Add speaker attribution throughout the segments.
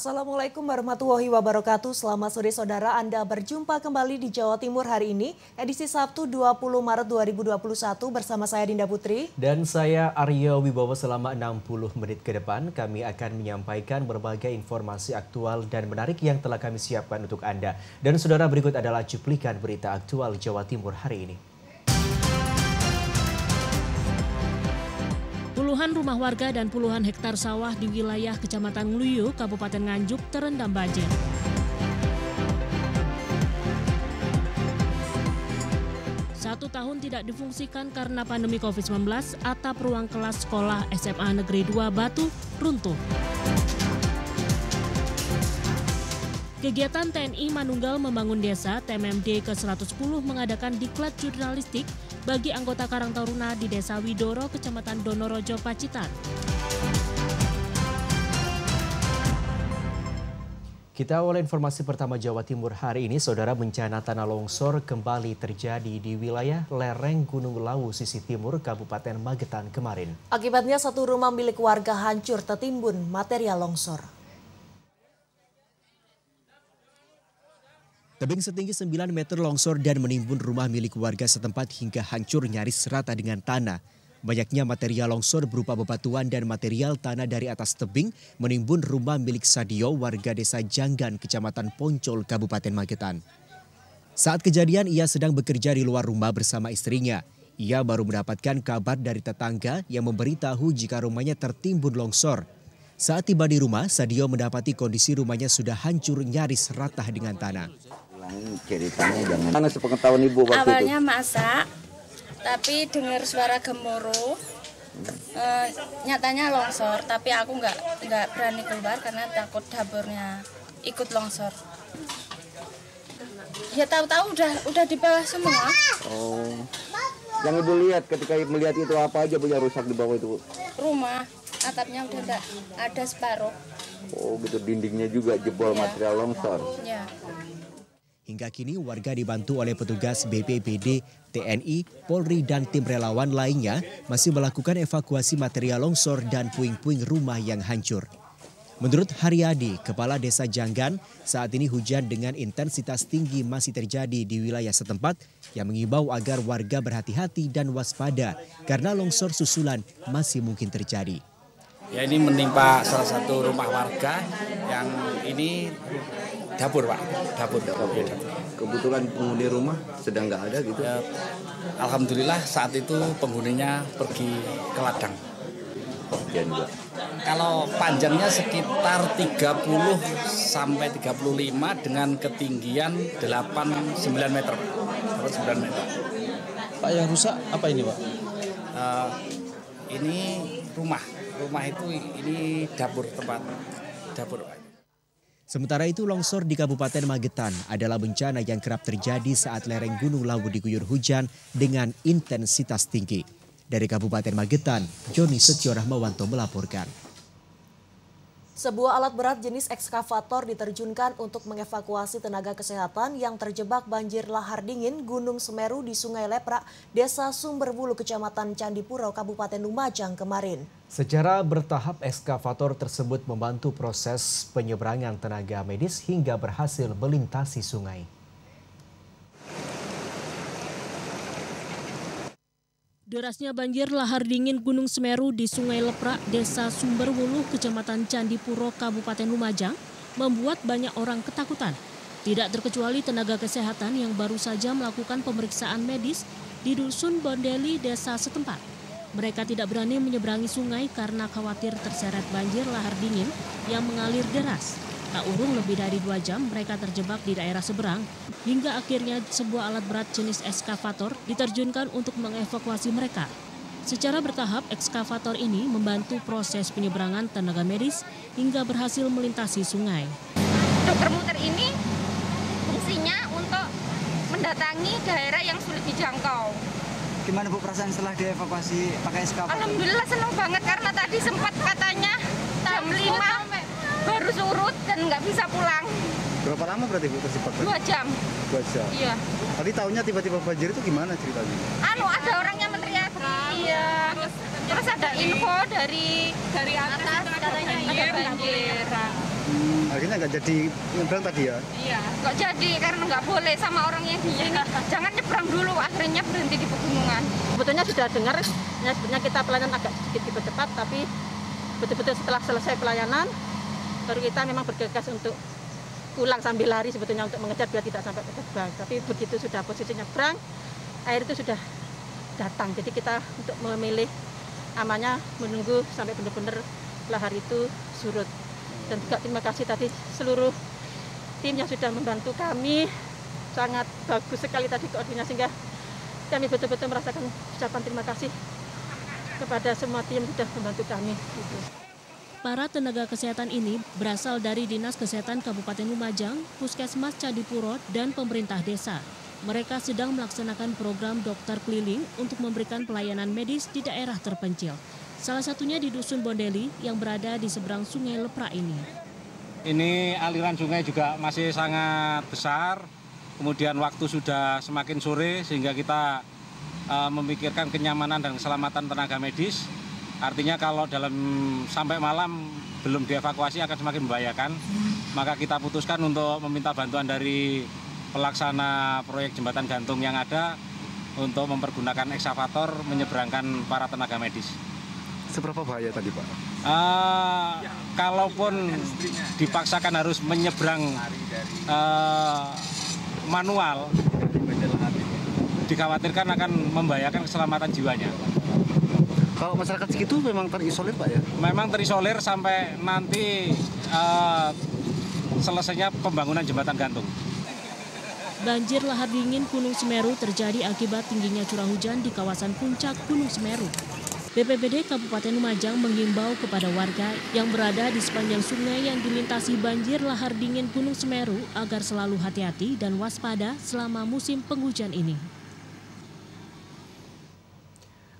Speaker 1: Assalamualaikum warahmatullahi wabarakatuh. Selamat sore saudara, Anda berjumpa kembali di Jawa Timur hari ini, edisi Sabtu 20 Maret 2021 bersama saya Dinda Putri.
Speaker 2: Dan saya Arya Wibowo selama 60 menit ke depan kami akan menyampaikan berbagai informasi aktual dan menarik yang telah kami siapkan untuk Anda. Dan saudara berikut adalah cuplikan berita aktual Jawa Timur hari ini.
Speaker 3: Puluhan rumah warga dan puluhan hektar sawah di wilayah Kecamatan Ngluyu, Kabupaten Nganjuk terendam banjir. Satu tahun tidak difungsikan karena pandemi COVID-19, atap ruang kelas sekolah SMA Negeri 2 Batu runtuh. Kegiatan TNI Manunggal Membangun Desa, TMMD ke-110 mengadakan diklat jurnalistik bagi anggota Karang Taruna di Desa Widoro, Kecamatan Donorojo, Pacitan.
Speaker 2: Kita awal informasi pertama Jawa Timur hari ini, saudara bencana tanah longsor kembali terjadi di wilayah lereng Gunung Lawu sisi timur Kabupaten Magetan kemarin.
Speaker 1: Akibatnya satu rumah milik warga hancur tertimbun material longsor.
Speaker 2: Tebing setinggi 9 meter longsor dan menimbun rumah milik warga setempat hingga hancur nyaris rata dengan tanah. Banyaknya material longsor berupa bebatuan dan material tanah dari atas tebing menimbun rumah milik Sadio warga desa Janggan, kecamatan Poncol, Kabupaten Magetan. Saat kejadian ia sedang bekerja di luar rumah bersama istrinya. Ia baru mendapatkan kabar dari tetangga yang memberitahu jika rumahnya tertimbun longsor. Saat tiba di rumah, Sadio mendapati kondisi rumahnya sudah hancur nyaris rata dengan tanah
Speaker 4: ceritanya jangan. Karena sepengetahuan ibu waktu Awalnya
Speaker 3: itu. masak, tapi dengar suara gemuruh. Hmm. E, nyatanya longsor, tapi aku nggak nggak berani keluar karena takut dapurnya ikut longsor. Ya tahu-tahu udah
Speaker 5: udah di bawah semua.
Speaker 6: Oh. Yang ibu lihat ketika melihat itu apa aja punya rusak di bawah itu? Bu?
Speaker 5: Rumah, atapnya udah ada, ada separuh.
Speaker 6: Oh gitu, dindingnya juga jebol ya. material longsor.
Speaker 5: Ya.
Speaker 2: Hingga kini warga dibantu oleh petugas BPBD, TNI, Polri dan tim relawan lainnya masih melakukan evakuasi material longsor dan puing-puing rumah yang hancur. Menurut Haryadi, Kepala Desa Janggan, saat ini hujan dengan intensitas tinggi masih terjadi di wilayah setempat yang mengimbau agar warga berhati-hati dan waspada karena longsor susulan masih mungkin terjadi.
Speaker 4: Ya ini menimpa salah satu rumah warga yang ini dapur pak dapur dapur, dapur. kebetulan penghuni rumah sedang nggak ada gitu ya, alhamdulillah saat itu penghuninya pergi ke ladang kalau panjangnya sekitar 30 sampai 35 dengan ketinggian 8 9 meter 9 meter Pak yang rusak apa ini Pak uh, ini rumah rumah itu ini dapur tempat dapur
Speaker 2: Pak Sementara itu longsor di Kabupaten Magetan adalah bencana yang kerap terjadi saat lereng Gunung Lawu diguyur hujan dengan intensitas tinggi. Dari Kabupaten Magetan, Joni Setio Mawanto melaporkan.
Speaker 1: Sebuah alat berat jenis ekskavator diterjunkan untuk mengevakuasi tenaga kesehatan yang terjebak banjir lahar dingin Gunung Semeru di Sungai Lepra, Desa Sumberbulu, Kecamatan Candipuro, Kabupaten Lumajang kemarin.
Speaker 2: Secara bertahap ekskavator tersebut membantu proses penyeberangan tenaga medis hingga berhasil melintasi sungai.
Speaker 3: Derasnya banjir lahar dingin Gunung Semeru di Sungai Leprak, Desa Sumberwulu, Kecamatan Candipuro, Kabupaten Lumajang, membuat banyak orang ketakutan. Tidak terkecuali tenaga kesehatan yang baru saja melakukan pemeriksaan medis di Dusun Bondeli, desa setempat. Mereka tidak berani menyeberangi sungai karena khawatir terseret banjir lahar dingin yang mengalir deras. Tak urung lebih dari dua jam mereka terjebak di daerah seberang hingga akhirnya sebuah alat berat jenis ekskavator diterjunkan untuk mengevakuasi mereka. Secara bertahap, ekskavator ini membantu proses penyeberangan tenaga medis hingga berhasil melintasi sungai.
Speaker 5: Dokter muter ini fungsinya untuk mendatangi daerah yang sulit dijangkau.
Speaker 3: Gimana Bu perasaan setelah dievakuasi pakai
Speaker 2: ekskavator?
Speaker 5: Alhamdulillah senang banget karena tadi sempat katanya jam 5 baru surut dan nggak bisa pulang.
Speaker 6: Berapa lama berarti Bu tersipat? Dua jam. Dua jam. Iya.
Speaker 7: Tadi tahunya tiba-tiba banjir itu gimana ceritanya?
Speaker 5: Anu ada orang yang meneriaki. Iya. Terus, ada info dari dari atas, katanya Ada iya, banjir.
Speaker 7: Hmm, akhirnya nggak jadi nyebrang tadi ya?
Speaker 5: Iya. Nggak jadi karena nggak boleh sama orang yang di sini. Jangan nyebrang dulu. Akhirnya berhenti di pegunungan. Sebetulnya sudah dengar. sebetulnya kita pelayanan agak sedikit dipercepat, tapi betul-betul setelah selesai pelayanan baru kita memang bergegas untuk pulang sambil lari sebetulnya untuk mengejar biar tidak sampai ke terbang tapi begitu
Speaker 1: sudah posisinya nyebrang air itu sudah datang jadi kita untuk memilih
Speaker 3: amannya menunggu sampai benar-benar lahar itu surut dan juga terima kasih tadi seluruh tim yang sudah membantu kami sangat bagus sekali tadi koordinasi sehingga kami betul-betul merasakan ucapan terima kasih kepada semua tim yang sudah membantu kami. Gitu. Para tenaga kesehatan ini berasal dari Dinas Kesehatan Kabupaten Lumajang, Puskesmas Cadipuro, dan pemerintah desa. Mereka sedang melaksanakan program dokter keliling untuk memberikan pelayanan medis di daerah terpencil. Salah satunya di Dusun Bondeli yang berada di seberang Sungai Lepra ini.
Speaker 4: Ini aliran sungai juga masih sangat besar, kemudian waktu sudah semakin sore sehingga kita eh, memikirkan kenyamanan dan keselamatan tenaga medis Artinya kalau dalam sampai malam belum dievakuasi akan semakin membahayakan. Maka kita putuskan untuk meminta bantuan dari pelaksana proyek jembatan gantung yang ada untuk mempergunakan ekskavator menyeberangkan para tenaga medis.
Speaker 6: Seberapa bahaya tadi Pak?
Speaker 4: Uh, kalaupun dipaksakan harus menyeberang uh, manual, dikhawatirkan akan membahayakan keselamatan jiwanya. Kalau masyarakat segitu memang terisolir Pak ya? Memang terisolir sampai nanti uh, selesainya pembangunan jembatan gantung.
Speaker 3: Banjir lahar dingin Gunung Semeru terjadi akibat tingginya curah hujan di kawasan puncak Gunung Semeru. BPBD Kabupaten Lumajang menghimbau kepada warga yang berada di sepanjang sungai yang dilintasi banjir lahar dingin Gunung Semeru agar selalu hati-hati dan waspada selama musim penghujan ini.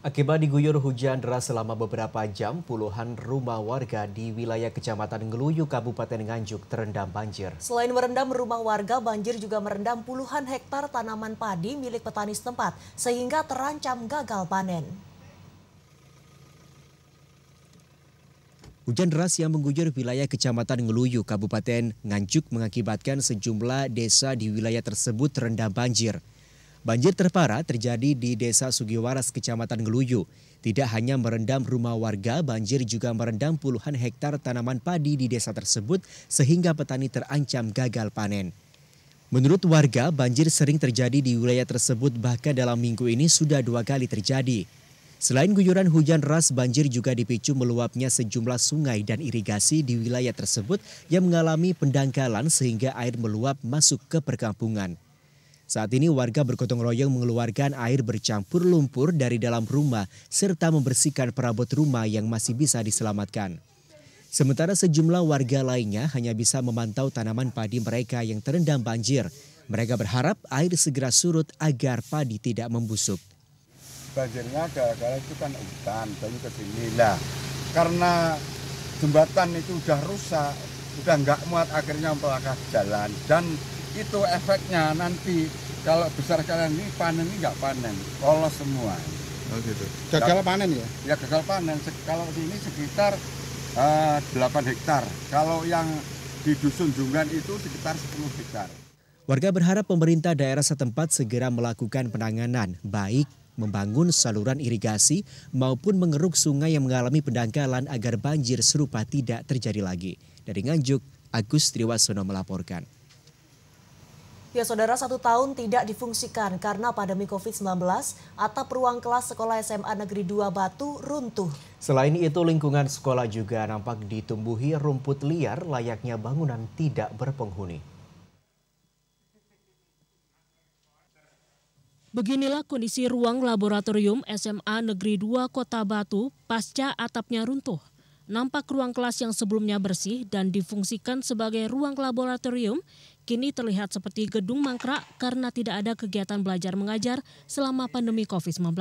Speaker 2: Akibat diguyur hujan deras selama beberapa jam, puluhan rumah warga di wilayah Kecamatan Ngeluyu, Kabupaten Nganjuk terendam banjir.
Speaker 1: Selain merendam rumah warga, banjir juga merendam puluhan hektar tanaman padi milik petani setempat sehingga terancam gagal panen.
Speaker 2: Hujan deras yang mengguyur wilayah Kecamatan Ngeluyu, Kabupaten Nganjuk mengakibatkan sejumlah desa di wilayah tersebut terendam banjir. Banjir terparah terjadi di Desa Sugiwaras, Kecamatan Geluyu. Tidak hanya merendam rumah warga, banjir juga merendam puluhan hektar tanaman padi di desa tersebut sehingga petani terancam gagal panen. Menurut warga, banjir sering terjadi di wilayah tersebut bahkan dalam minggu ini sudah dua kali terjadi. Selain guyuran hujan ras, banjir juga dipicu meluapnya sejumlah sungai dan irigasi di wilayah tersebut yang mengalami pendangkalan sehingga air meluap masuk ke perkampungan. Saat ini warga bergotong royong mengeluarkan air bercampur lumpur dari dalam rumah serta membersihkan perabot rumah yang masih bisa diselamatkan. Sementara sejumlah warga lainnya hanya bisa memantau tanaman padi mereka yang terendam banjir. Mereka berharap air segera surut agar padi tidak membusuk.
Speaker 6: Banjirnya gara-gara itu kan hutan, baru ke sini lah. Karena jembatan itu udah rusak, udah nggak muat akhirnya melangkah jalan dan itu efeknya nanti kalau besar kalian ini panen ini nggak panen lolos semua oh gitu gagal panen ya ya gagal panen kalau sini sekitar uh, eh, 8 hektar kalau yang di dusun Junggan itu sekitar 10 hektar
Speaker 2: warga berharap pemerintah daerah setempat segera melakukan penanganan baik membangun saluran irigasi maupun mengeruk sungai yang mengalami pendangkalan agar banjir serupa tidak terjadi lagi. Dari Nganjuk, Agus Triwasono melaporkan.
Speaker 1: Ya, saudara satu tahun tidak difungsikan karena pandemi COVID-19, atap ruang kelas sekolah SMA Negeri 2 Batu
Speaker 2: runtuh. Selain itu, lingkungan sekolah juga nampak ditumbuhi rumput liar layaknya bangunan tidak berpenghuni.
Speaker 3: Beginilah kondisi ruang laboratorium SMA Negeri 2 Kota Batu pasca atapnya runtuh. Nampak ruang kelas yang sebelumnya bersih dan difungsikan sebagai ruang laboratorium kini terlihat seperti gedung mangkrak karena tidak ada kegiatan belajar mengajar selama pandemi COVID-19.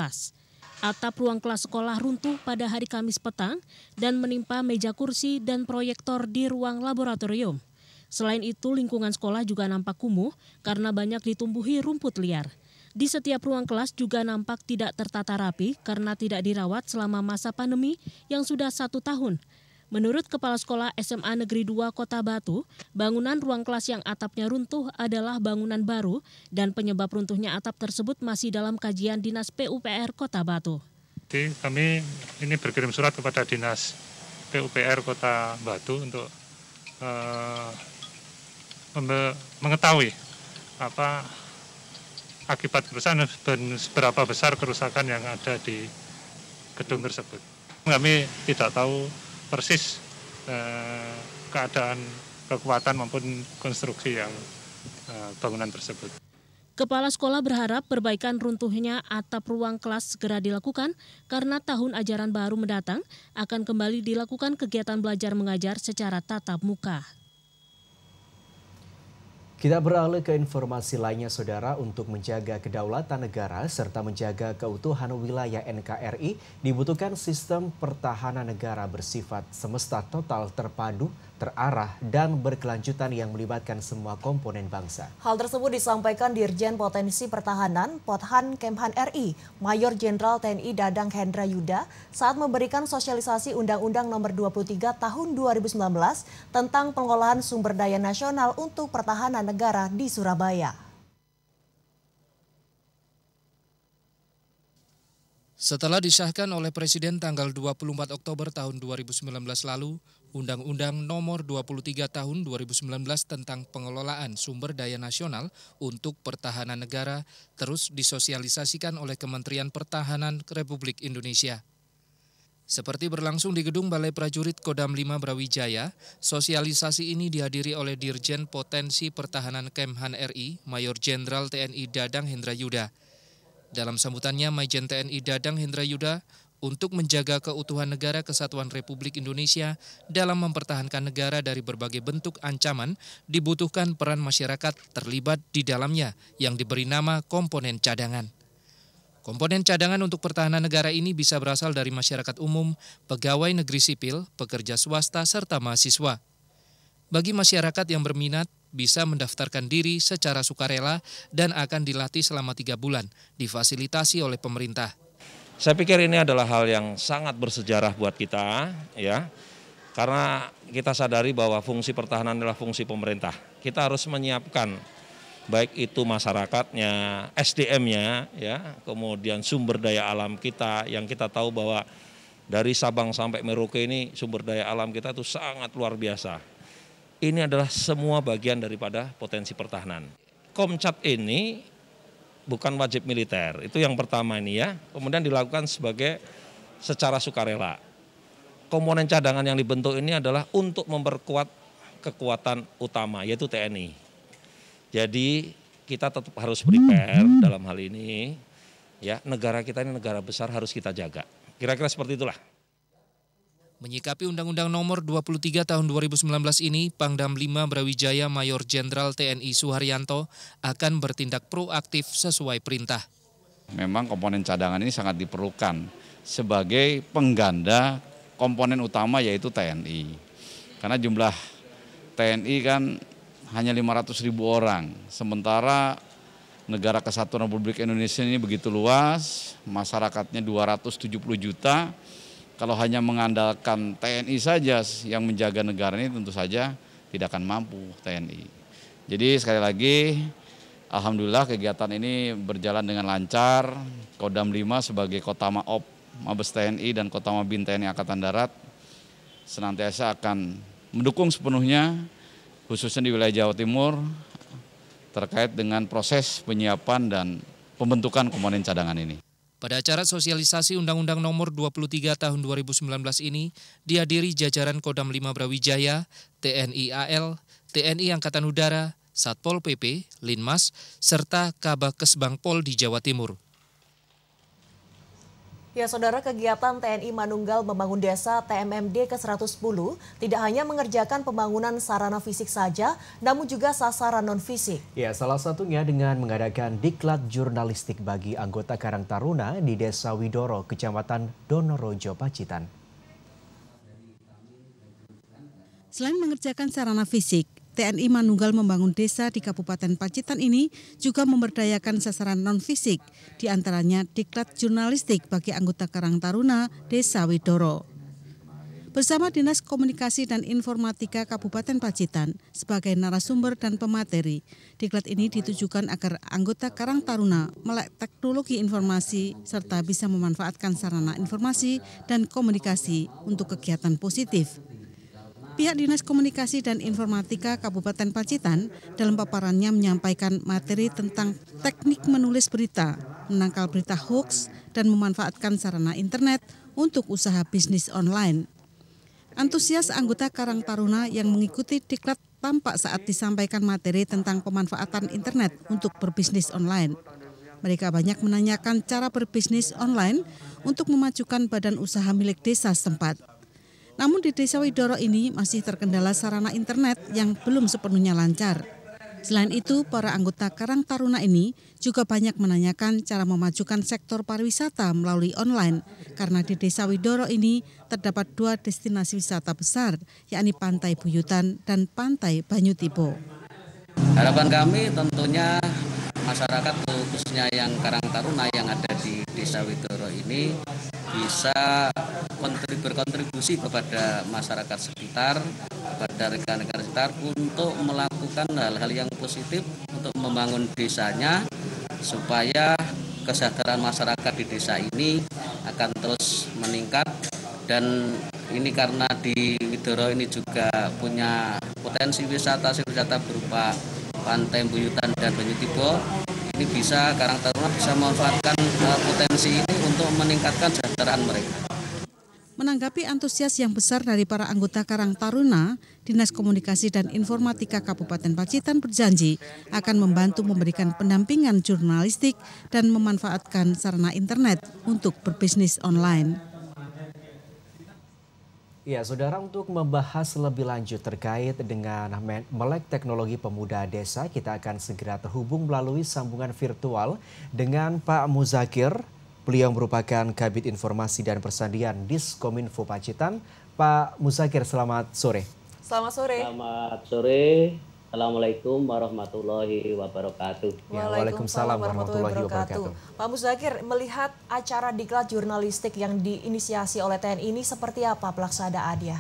Speaker 3: Atap ruang kelas sekolah runtuh pada hari Kamis petang dan menimpa meja kursi dan proyektor di ruang laboratorium. Selain itu, lingkungan sekolah juga nampak kumuh karena banyak ditumbuhi rumput liar. Di setiap ruang kelas juga nampak tidak tertata rapi karena tidak dirawat selama masa pandemi yang sudah satu tahun Menurut Kepala Sekolah SMA Negeri 2 Kota Batu, bangunan ruang kelas yang atapnya runtuh adalah bangunan baru dan penyebab runtuhnya atap tersebut masih dalam kajian Dinas PUPR Kota Batu.
Speaker 4: Jadi kami ini berkirim surat kepada Dinas PUPR Kota Batu untuk uh, mengetahui apa akibat kerusakan dan seberapa besar kerusakan yang ada di gedung tersebut. Kami tidak tahu persis uh, keadaan kekuatan maupun konstruksi yang uh, bangunan tersebut.
Speaker 3: Kepala sekolah berharap perbaikan runtuhnya atap ruang kelas segera dilakukan karena tahun ajaran baru mendatang akan kembali dilakukan kegiatan belajar mengajar secara tatap muka.
Speaker 2: Kita beralih ke informasi lainnya, Saudara, untuk menjaga kedaulatan negara serta menjaga keutuhan wilayah NKRI dibutuhkan sistem pertahanan negara bersifat semesta total terpadu terarah dan berkelanjutan yang melibatkan semua komponen bangsa.
Speaker 1: Hal tersebut disampaikan Dirjen Potensi Pertahanan Pothan Kemhan RI, Mayor Jenderal TNI Dadang Hendra Yuda saat memberikan sosialisasi Undang-Undang Nomor 23 Tahun 2019 tentang pengolahan sumber daya nasional untuk pertahanan negara di Surabaya.
Speaker 8: Setelah disahkan oleh Presiden tanggal 24 Oktober tahun 2019 lalu, Undang-Undang Nomor 23 Tahun 2019 tentang Pengelolaan Sumber Daya Nasional untuk Pertahanan Negara terus disosialisasikan oleh Kementerian Pertahanan Republik Indonesia. Seperti berlangsung di gedung Balai Prajurit Kodam 5 Brawijaya, sosialisasi ini dihadiri oleh Dirjen Potensi Pertahanan Kemhan RI, Mayor Jenderal TNI Dadang Hendra Yuda. Dalam sambutannya, Majen TNI Dadang Hendra Yuda untuk menjaga keutuhan negara kesatuan Republik Indonesia dalam mempertahankan negara dari berbagai bentuk ancaman dibutuhkan peran masyarakat terlibat di dalamnya yang diberi nama komponen cadangan. Komponen cadangan untuk pertahanan negara ini bisa berasal dari masyarakat umum, pegawai negeri sipil, pekerja swasta, serta mahasiswa. Bagi masyarakat yang berminat, bisa mendaftarkan diri secara sukarela dan akan dilatih selama
Speaker 4: tiga bulan, difasilitasi oleh pemerintah. Saya pikir ini adalah hal yang sangat bersejarah buat kita ya. Karena kita sadari bahwa fungsi pertahanan adalah fungsi pemerintah. Kita harus menyiapkan baik itu masyarakatnya, SDM-nya ya, kemudian sumber daya alam kita yang kita tahu bahwa dari Sabang sampai Merauke ini sumber daya alam kita itu sangat luar biasa. Ini adalah semua bagian daripada potensi pertahanan. Komcat ini bukan wajib militer. Itu yang pertama ini ya. Kemudian dilakukan sebagai secara sukarela. Komponen cadangan yang dibentuk ini adalah untuk memperkuat kekuatan utama yaitu TNI. Jadi kita tetap harus prepare dalam hal ini. Ya, negara kita ini negara besar harus kita jaga. Kira-kira seperti itulah.
Speaker 8: Menyikapi Undang-Undang Nomor 23 Tahun 2019 ini, Pangdam 5 Brawijaya Mayor Jenderal TNI Suharyanto akan bertindak proaktif sesuai
Speaker 7: perintah. Memang komponen cadangan ini sangat diperlukan sebagai pengganda komponen utama yaitu TNI. Karena jumlah TNI kan hanya 500 ribu orang, sementara negara kesatuan Republik Indonesia ini begitu luas, masyarakatnya 270 juta, kalau hanya mengandalkan TNI saja yang menjaga negara ini tentu saja tidak akan mampu TNI. Jadi sekali lagi Alhamdulillah kegiatan ini berjalan dengan lancar. Kodam 5 sebagai kota Maop Mabes TNI dan Kota Mabin TNI Angkatan Darat senantiasa akan mendukung sepenuhnya khususnya di wilayah Jawa Timur terkait dengan proses penyiapan dan pembentukan komponen cadangan ini.
Speaker 8: Pada acara sosialisasi Undang-Undang Nomor 23 Tahun 2019 ini dihadiri jajaran Kodam 5 Brawijaya, TNI AL, TNI Angkatan Udara, Satpol PP, Linmas, serta Kabakesbangpol di Jawa Timur.
Speaker 1: Ya, saudara kegiatan TNI Manunggal membangun desa TMMD ke-110 tidak hanya mengerjakan pembangunan sarana fisik saja, namun juga sasaran non-fisik.
Speaker 2: Ya, salah satunya dengan mengadakan diklat jurnalistik bagi anggota Karang Taruna di Desa Widoro, Kecamatan Donorojo, Pacitan.
Speaker 5: Selain mengerjakan sarana fisik, TNI Manunggal membangun desa di Kabupaten Pacitan ini juga memberdayakan sasaran non-fisik, diantaranya diklat jurnalistik bagi anggota Karang Taruna Desa Widoro. Bersama Dinas Komunikasi dan Informatika Kabupaten Pacitan sebagai narasumber dan pemateri, diklat ini ditujukan agar anggota Karang Taruna melek teknologi informasi serta bisa memanfaatkan sarana informasi dan komunikasi untuk kegiatan positif Pihak Dinas Komunikasi dan Informatika Kabupaten Pacitan dalam paparannya menyampaikan materi tentang teknik menulis berita, menangkal berita hoax, dan memanfaatkan sarana internet untuk usaha bisnis online. Antusias anggota Karang Taruna yang mengikuti diklat tampak saat disampaikan materi tentang pemanfaatan internet untuk berbisnis online. Mereka banyak menanyakan cara berbisnis online untuk memajukan badan usaha milik desa setempat. Namun di Desa Widoro ini masih terkendala sarana internet yang belum sepenuhnya lancar. Selain itu, para anggota Karang Taruna ini juga banyak menanyakan cara memajukan sektor pariwisata melalui online, karena di Desa Widoro ini terdapat dua destinasi wisata besar, yakni Pantai Buyutan dan Pantai Banyu Harapan kami tentunya
Speaker 9: masyarakat khususnya yang Karang Taruna yang ada di Desa Widoro ini bisa berkontribusi kepada masyarakat sekitar, kepada rekan-rekan sekitar untuk melakukan hal-hal yang positif untuk membangun desanya supaya kesejahteraan masyarakat di desa ini akan terus meningkat dan ini karena di Widoro ini juga punya potensi wisata wisata berupa Pantai Buyutan dan Banyu Tibo ini bisa Karang Taruna bisa memanfaatkan eh, potensi ini untuk meningkatkan kesejahteraan mereka.
Speaker 5: Menanggapi antusias yang besar dari para anggota Karang Taruna, Dinas Komunikasi dan Informatika Kabupaten Pacitan berjanji akan membantu memberikan pendampingan jurnalistik dan memanfaatkan sarana internet untuk berbisnis online.
Speaker 2: Ya, saudara, untuk membahas lebih lanjut terkait dengan melek teknologi pemuda desa, kita akan segera terhubung melalui sambungan virtual dengan Pak Muzakir. Beliau merupakan Kabit Informasi dan Persandian Diskominfo Pacitan. Pak Muzakir, selamat sore.
Speaker 1: Selamat sore. Selamat sore.
Speaker 9: Assalamualaikum warahmatullahi wabarakatuh. Ya, waalaikumsalam warahmatullahi wabarakatuh.
Speaker 1: Pak Musdakir, melihat acara diklat jurnalistik yang diinisiasi oleh TNI ini seperti apa pelaksanaannya?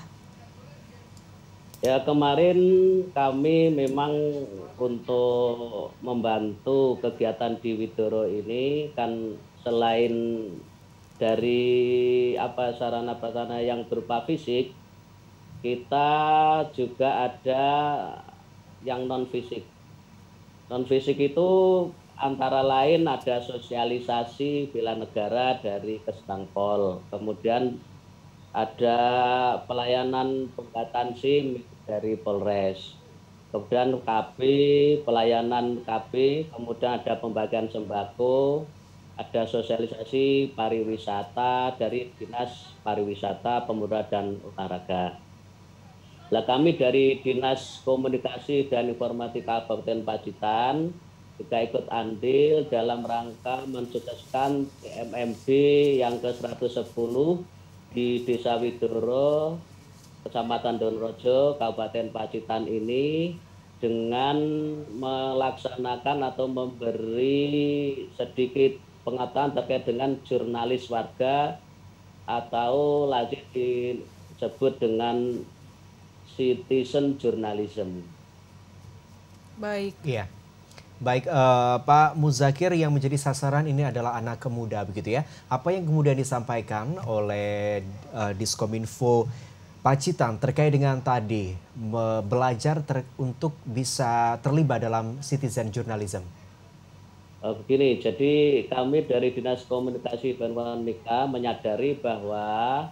Speaker 9: Ya kemarin kami memang untuk membantu kegiatan di Widoro ini kan selain dari apa sarana prasarana yang berupa fisik, kita juga ada yang non fisik. Non fisik itu antara lain ada sosialisasi bila negara dari kesbangpol, kemudian ada pelayanan pengobatan SIM dari Polres, kemudian KB, pelayanan KB, kemudian ada pembagian sembako, ada sosialisasi pariwisata dari Dinas Pariwisata, Pemuda dan Olahraga. Lah kami dari Dinas Komunikasi dan Informatika Kabupaten Pacitan kita ikut andil dalam rangka mensukseskan MMB yang ke-110 di Desa Widoro, Kecamatan Donrojo, Kabupaten Pacitan ini dengan melaksanakan atau memberi sedikit pengetahuan terkait dengan jurnalis warga atau lazim disebut dengan citizen journalism.
Speaker 2: Baik. Iya. Baik, uh, Pak Muzakir yang menjadi sasaran ini adalah anak kemuda begitu ya. Apa yang kemudian disampaikan oleh uh, Diskominfo Pacitan terkait dengan tadi belajar ter untuk bisa terlibat dalam citizen journalism?
Speaker 9: Uh, begini, jadi kami dari Dinas Komunikasi dan Wanita menyadari bahwa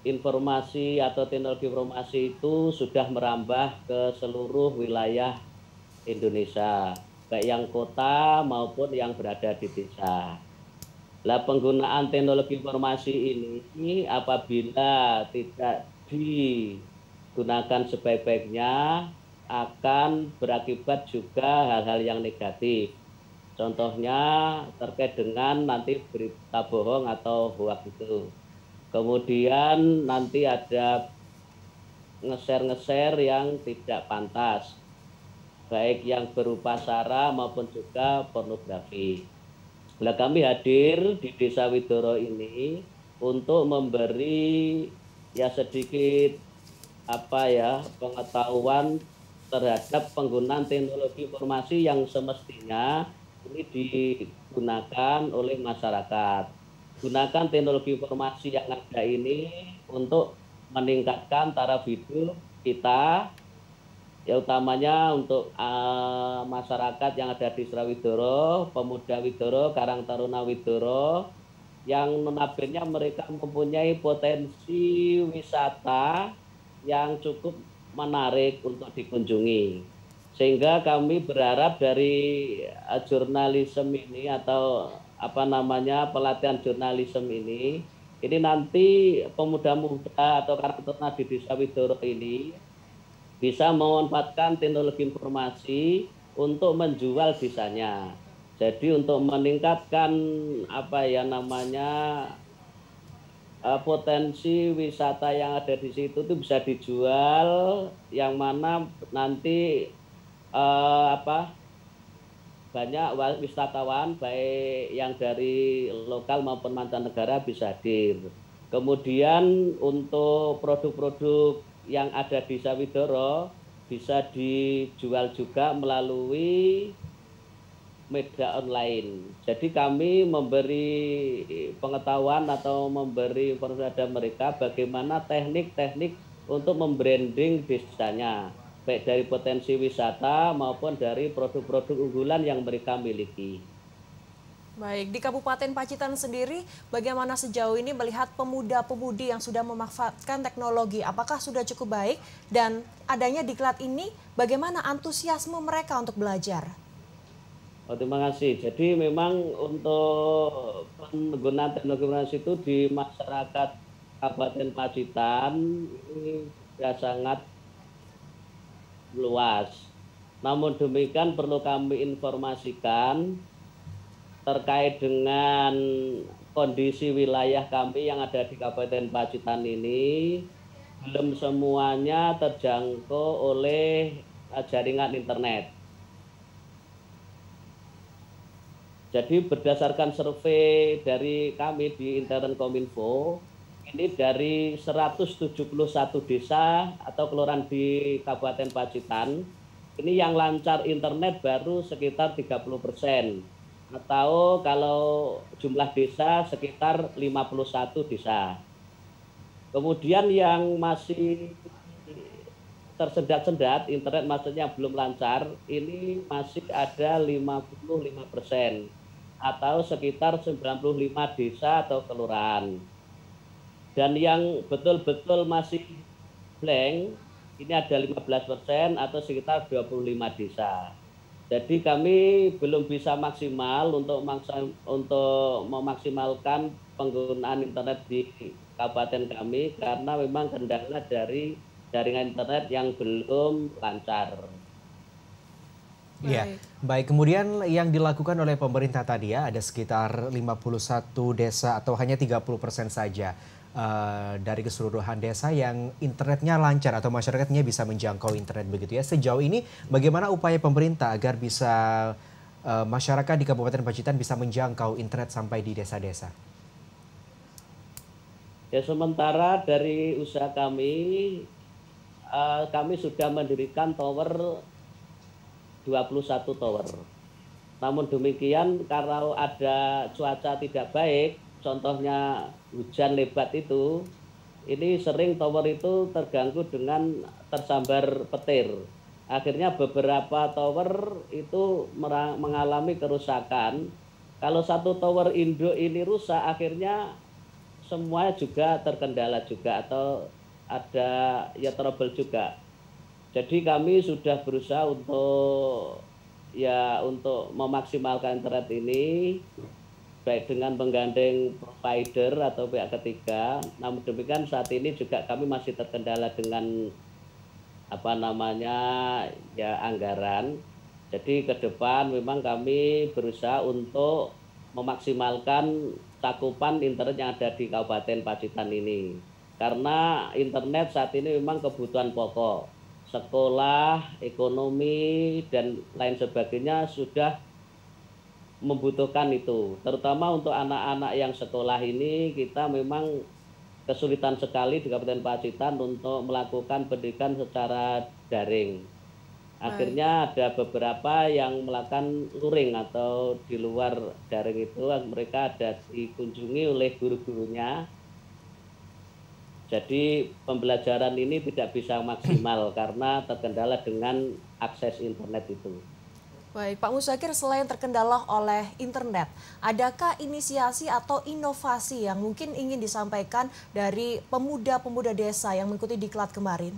Speaker 9: informasi atau teknologi informasi itu sudah merambah ke seluruh wilayah Indonesia, baik yang kota maupun yang berada di desa. Nah, penggunaan teknologi informasi ini, ini apabila tidak digunakan sebaik-baiknya akan berakibat juga hal-hal yang negatif. Contohnya terkait dengan nanti berita bohong atau hoax itu. Kemudian nanti ada ngeser-ngeser yang tidak pantas, baik yang berupa sara maupun juga pornografi. Nah, kami hadir di Desa Widoro ini untuk memberi ya sedikit apa ya pengetahuan terhadap penggunaan teknologi informasi yang semestinya ini digunakan oleh masyarakat gunakan teknologi informasi yang ada ini untuk meningkatkan taraf hidup kita ya utamanya untuk uh, masyarakat yang ada di Surawidoro, pemuda Widoro, Karang Taruna Widoro yang menabirnya mereka mempunyai potensi wisata yang cukup menarik untuk dikunjungi. Sehingga kami berharap dari uh, jurnalisme ini atau apa namanya pelatihan jurnalisme ini ini nanti pemuda-muda atau karakternya di desa Widoro ini bisa memanfaatkan teknologi informasi untuk menjual desanya. Jadi untuk meningkatkan apa ya namanya eh, potensi wisata yang ada di situ itu bisa dijual yang mana nanti eh, apa banyak wisatawan baik yang dari lokal maupun mancanegara bisa hadir. Kemudian untuk produk-produk yang ada di Sawidoro bisa dijual juga melalui media online. Jadi kami memberi pengetahuan atau memberi informasi pada mereka bagaimana teknik-teknik untuk membranding desanya baik dari potensi wisata maupun dari produk-produk unggulan yang mereka miliki.
Speaker 1: Baik, di Kabupaten Pacitan sendiri bagaimana sejauh ini melihat pemuda-pemudi yang sudah memanfaatkan teknologi? Apakah sudah cukup baik? Dan adanya diklat ini bagaimana antusiasme mereka untuk belajar?
Speaker 9: Oh, terima kasih. Jadi memang untuk penggunaan teknologi informasi itu di masyarakat Kabupaten Pacitan ini sudah sangat luas. Namun demikian perlu kami informasikan terkait dengan kondisi wilayah kami yang ada di Kabupaten Pacitan ini belum semuanya terjangkau oleh eh, jaringan internet. Jadi berdasarkan survei dari kami di intern Kominfo, ini dari 171 desa atau kelurahan di Kabupaten Pacitan. Ini yang lancar internet baru sekitar 30 persen. Atau kalau jumlah desa sekitar 51 desa. Kemudian yang masih tersendat-sendat, internet maksudnya belum lancar, ini masih ada 55 persen atau sekitar 95 desa atau kelurahan dan yang betul-betul masih blank ini ada 15 persen atau sekitar 25 desa. Jadi kami belum bisa maksimal untuk maksa, untuk memaksimalkan penggunaan internet di kabupaten kami karena memang kendala dari jaringan internet yang belum lancar.
Speaker 2: Ya, baik. Kemudian yang dilakukan oleh pemerintah tadi ya, ada sekitar 51 desa atau hanya 30 persen saja uh, dari keseluruhan desa yang internetnya lancar atau masyarakatnya bisa menjangkau internet begitu ya. Sejauh ini bagaimana upaya pemerintah agar bisa uh, masyarakat di Kabupaten Pacitan bisa menjangkau internet sampai di desa-desa?
Speaker 9: Ya sementara dari usaha kami, uh, kami sudah mendirikan tower 21 tower. Namun demikian kalau ada cuaca tidak baik, contohnya hujan lebat itu ini sering tower itu terganggu dengan tersambar petir. Akhirnya beberapa tower itu mengalami kerusakan. Kalau satu tower induk ini rusak, akhirnya semuanya juga terkendala juga atau ada ya trouble juga. Jadi kami sudah berusaha untuk ya untuk memaksimalkan internet ini baik dengan menggandeng provider atau pihak ketiga. Namun demikian saat ini juga kami masih terkendala dengan apa namanya ya anggaran. Jadi ke depan memang kami berusaha untuk memaksimalkan cakupan internet yang ada di Kabupaten Pacitan ini. Karena internet saat ini memang kebutuhan pokok. Sekolah, ekonomi, dan lain sebagainya sudah membutuhkan itu. Terutama untuk anak-anak yang sekolah ini kita memang kesulitan sekali di Kabupaten Pacitan untuk melakukan pendidikan secara daring.
Speaker 5: Akhirnya
Speaker 9: ada beberapa yang melakukan luring atau di luar daring itu mereka ada dikunjungi oleh guru-gurunya. Jadi pembelajaran ini tidak bisa maksimal karena terkendala dengan akses internet itu.
Speaker 1: Baik, Pak Musakir, selain terkendala oleh internet, adakah inisiasi atau inovasi yang mungkin ingin disampaikan dari pemuda-pemuda desa yang mengikuti diklat kemarin?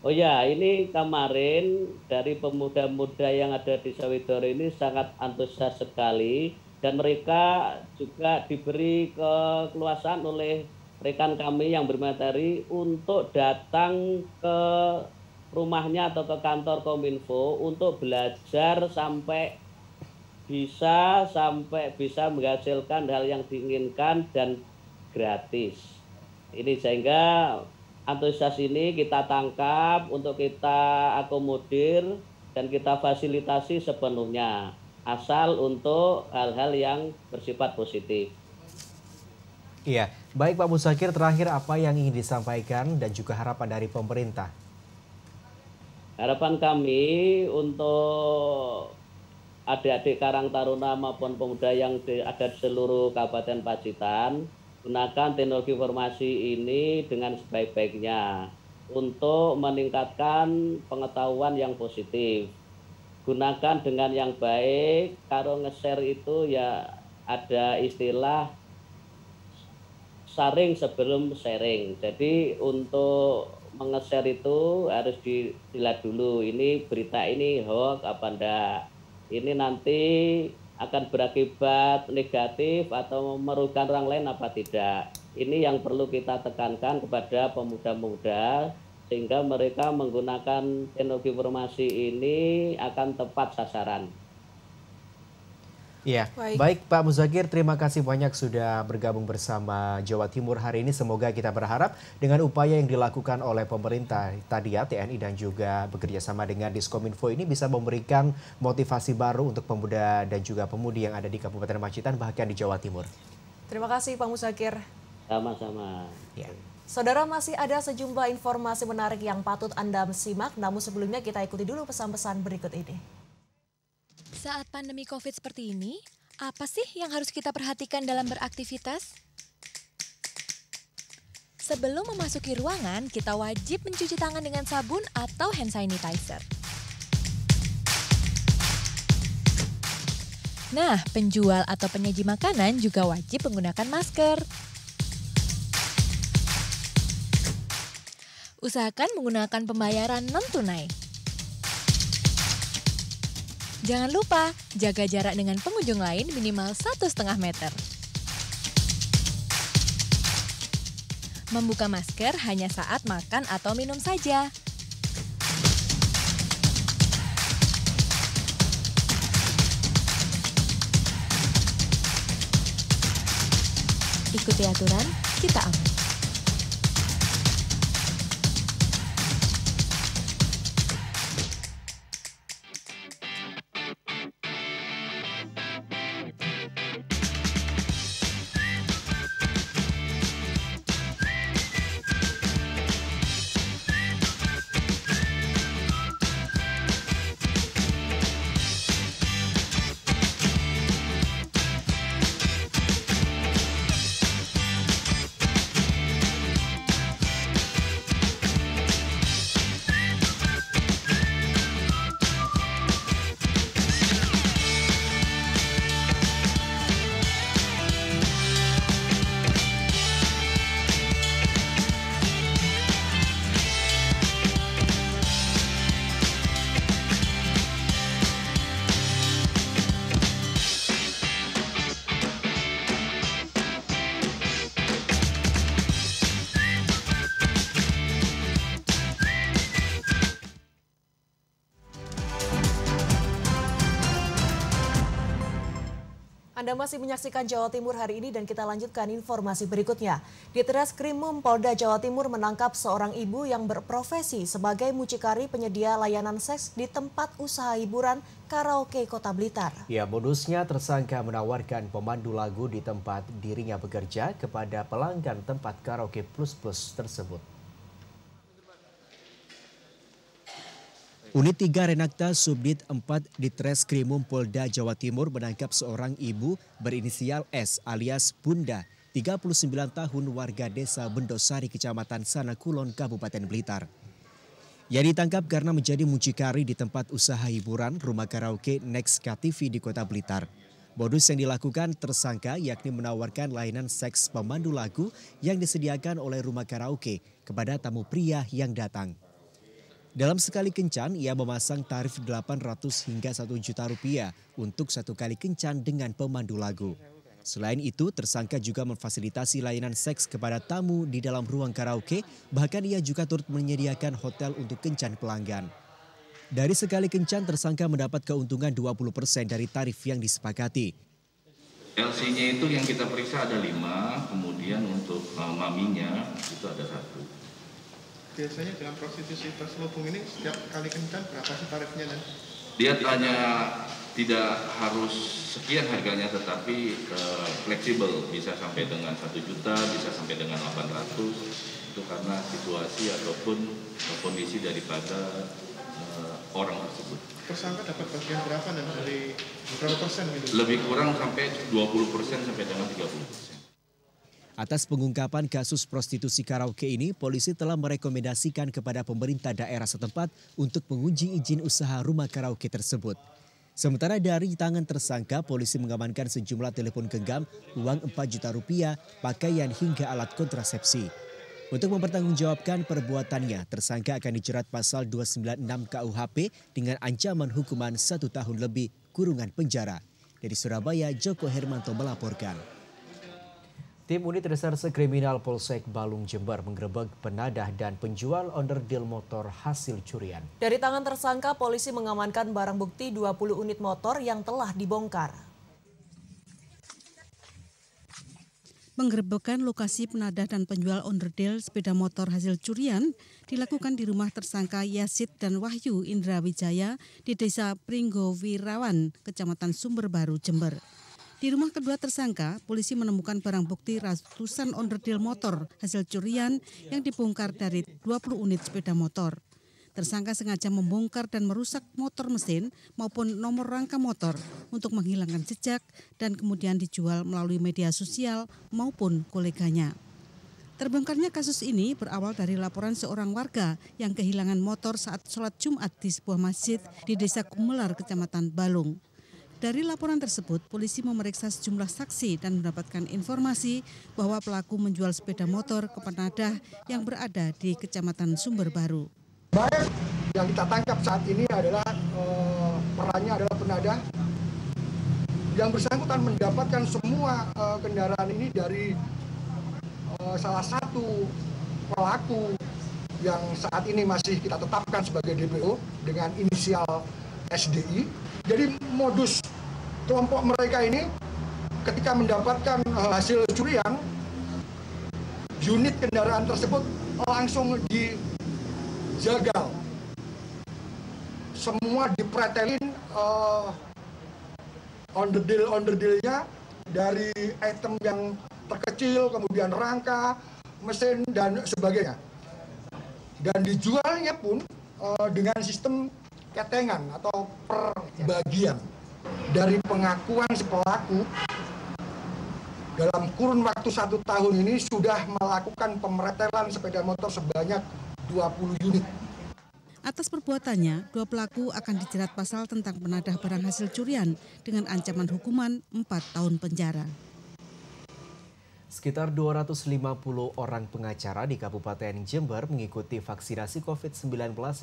Speaker 9: Oh ya, ini kemarin dari pemuda-pemuda yang ada di Sawidor ini sangat antusias sekali dan mereka juga diberi keluasan oleh rekan kami yang bermateri untuk datang ke rumahnya atau ke kantor Kominfo untuk belajar sampai bisa sampai bisa menghasilkan hal yang diinginkan dan gratis. Ini sehingga antusias ini kita tangkap untuk kita akomodir dan kita fasilitasi sepenuhnya asal untuk hal-hal yang bersifat positif.
Speaker 2: Iya, baik Pak Musakir terakhir apa yang ingin disampaikan dan juga harapan dari pemerintah
Speaker 9: Harapan kami untuk adik-adik Karang Taruna maupun pemuda yang ada di seluruh Kabupaten Pacitan gunakan teknologi informasi ini dengan sebaik-baiknya untuk meningkatkan pengetahuan yang positif. Gunakan dengan yang baik, kalau nge-share itu ya ada istilah saring sebelum sharing. Jadi untuk mengeser itu harus dilihat dulu ini berita ini hoax apa enggak. Ini nanti akan berakibat negatif atau merugikan orang lain apa tidak. Ini yang perlu kita tekankan kepada pemuda-pemuda sehingga mereka menggunakan teknologi informasi ini akan tepat sasaran.
Speaker 2: Iya, baik. baik Pak Muzakir, terima kasih banyak sudah bergabung bersama Jawa Timur hari ini. Semoga kita berharap dengan upaya yang dilakukan oleh pemerintah tadi ya TNI dan juga bekerja sama dengan Diskominfo ini bisa memberikan motivasi baru untuk pemuda dan juga pemudi yang ada di Kabupaten Macitan bahkan di Jawa Timur.
Speaker 1: Terima kasih Pak Muzakir.
Speaker 2: Sama-sama.
Speaker 5: Ya.
Speaker 1: Saudara masih ada sejumlah informasi menarik yang patut Anda simak, namun sebelumnya kita ikuti dulu pesan-pesan berikut ini. Saat pandemi COVID seperti ini, apa sih yang harus kita perhatikan dalam beraktivitas? Sebelum memasuki ruangan, kita wajib mencuci tangan dengan sabun atau hand sanitizer. Nah, penjual atau penyaji makanan juga wajib menggunakan masker. Usahakan menggunakan pembayaran non-tunai Jangan lupa jaga jarak dengan pengunjung lain minimal satu setengah meter. Membuka masker hanya saat makan atau minum saja.
Speaker 3: Ikuti aturan, kita aman.
Speaker 1: Anda masih menyaksikan Jawa Timur hari ini dan kita lanjutkan informasi berikutnya. Di teras Krimum, Polda Jawa Timur menangkap seorang ibu yang berprofesi sebagai mucikari penyedia layanan seks di tempat usaha hiburan karaoke Kota Blitar.
Speaker 2: Ya, modusnya tersangka menawarkan pemandu lagu di tempat dirinya bekerja kepada pelanggan tempat karaoke plus-plus tersebut. Unit 3 Renakta Subdit 4 di Treskrimum Polda Jawa Timur menangkap seorang ibu berinisial S alias Bunda, 39 tahun warga desa Bendosari Kecamatan Sanakulon Kabupaten Blitar. Ia ditangkap karena menjadi mucikari di tempat usaha hiburan rumah karaoke Next KTV di kota Blitar. Modus yang dilakukan tersangka yakni menawarkan layanan seks pemandu lagu yang disediakan oleh rumah karaoke kepada tamu pria yang datang. Dalam sekali kencan, ia memasang tarif 800 hingga 1 juta rupiah untuk satu kali kencan dengan pemandu lagu. Selain itu, tersangka juga memfasilitasi layanan seks kepada tamu di dalam ruang karaoke, bahkan ia juga turut menyediakan hotel untuk kencan pelanggan. Dari sekali kencan, tersangka mendapat keuntungan 20 persen dari tarif yang disepakati.
Speaker 4: LC-nya itu yang kita periksa ada lima, kemudian untuk eh, maminya itu ada satu
Speaker 6: biasanya dalam prostitusi terselubung ini setiap kali kencan berapa sih tarifnya dan?
Speaker 4: Dia tanya tidak harus sekian harganya tetapi uh, fleksibel bisa sampai dengan satu juta bisa sampai dengan 800 itu karena situasi ataupun kondisi daripada uh,
Speaker 6: orang tersebut. Tersangka dapat bagian berapa dan dari berapa
Speaker 4: persen gitu? Lebih kurang
Speaker 6: sampai 20 persen sampai dengan 30 persen.
Speaker 2: Atas pengungkapan kasus prostitusi karaoke ini, polisi telah merekomendasikan kepada pemerintah daerah setempat untuk menguji izin usaha rumah karaoke tersebut. Sementara dari tangan tersangka, polisi mengamankan sejumlah telepon genggam, uang 4 juta rupiah, pakaian hingga alat kontrasepsi. Untuk mempertanggungjawabkan perbuatannya, tersangka akan dijerat pasal 296 KUHP dengan ancaman hukuman satu tahun lebih kurungan penjara. Dari Surabaya, Joko Hermanto melaporkan. Tim unit reserse kriminal Polsek Balung Jember menggerebek penadah dan penjual onderdil motor hasil curian.
Speaker 1: Dari tangan tersangka, polisi mengamankan barang bukti 20 unit motor yang telah dibongkar.
Speaker 5: Penggerebekan lokasi penadah dan penjual onderdil sepeda motor hasil curian dilakukan di rumah tersangka Yasid dan Wahyu Indrawijaya di desa Pringgo Wirawan, kecamatan Sumber Baru, Jember. Di rumah kedua tersangka, polisi menemukan barang bukti ratusan onderdil motor hasil curian yang dibongkar dari 20 unit sepeda motor. Tersangka sengaja membongkar dan merusak motor mesin maupun nomor rangka motor untuk menghilangkan jejak dan kemudian dijual melalui media sosial maupun koleganya. Terbongkarnya kasus ini berawal dari laporan seorang warga yang kehilangan motor saat sholat Jumat di sebuah masjid di Desa Kumelar, Kecamatan Balung. Dari laporan tersebut, polisi memeriksa sejumlah saksi dan mendapatkan informasi bahwa pelaku menjual sepeda motor ke penadah yang berada di Kecamatan Sumber Baru. Baik, yang kita tangkap saat ini adalah e, perannya adalah penadah yang bersangkutan
Speaker 6: mendapatkan semua e, kendaraan ini dari e, salah satu pelaku yang saat ini masih kita tetapkan sebagai DPO dengan inisial SDI jadi modus kelompok mereka ini ketika mendapatkan eh, hasil curian, unit kendaraan tersebut langsung dijagal. Semua dipretelin uh, on the deal on the dealnya dari item yang terkecil, kemudian rangka, mesin dan sebagainya. Dan dijualnya pun uh, dengan sistem ketengan atau perbagian dari pengakuan si pelaku dalam kurun waktu satu tahun ini sudah melakukan pemeretelan sepeda motor sebanyak 20 unit.
Speaker 5: Atas perbuatannya, dua pelaku akan dijerat pasal tentang penadah barang hasil curian dengan ancaman hukuman 4 tahun penjara.
Speaker 2: Sekitar 250 orang pengacara di Kabupaten Jember mengikuti vaksinasi COVID-19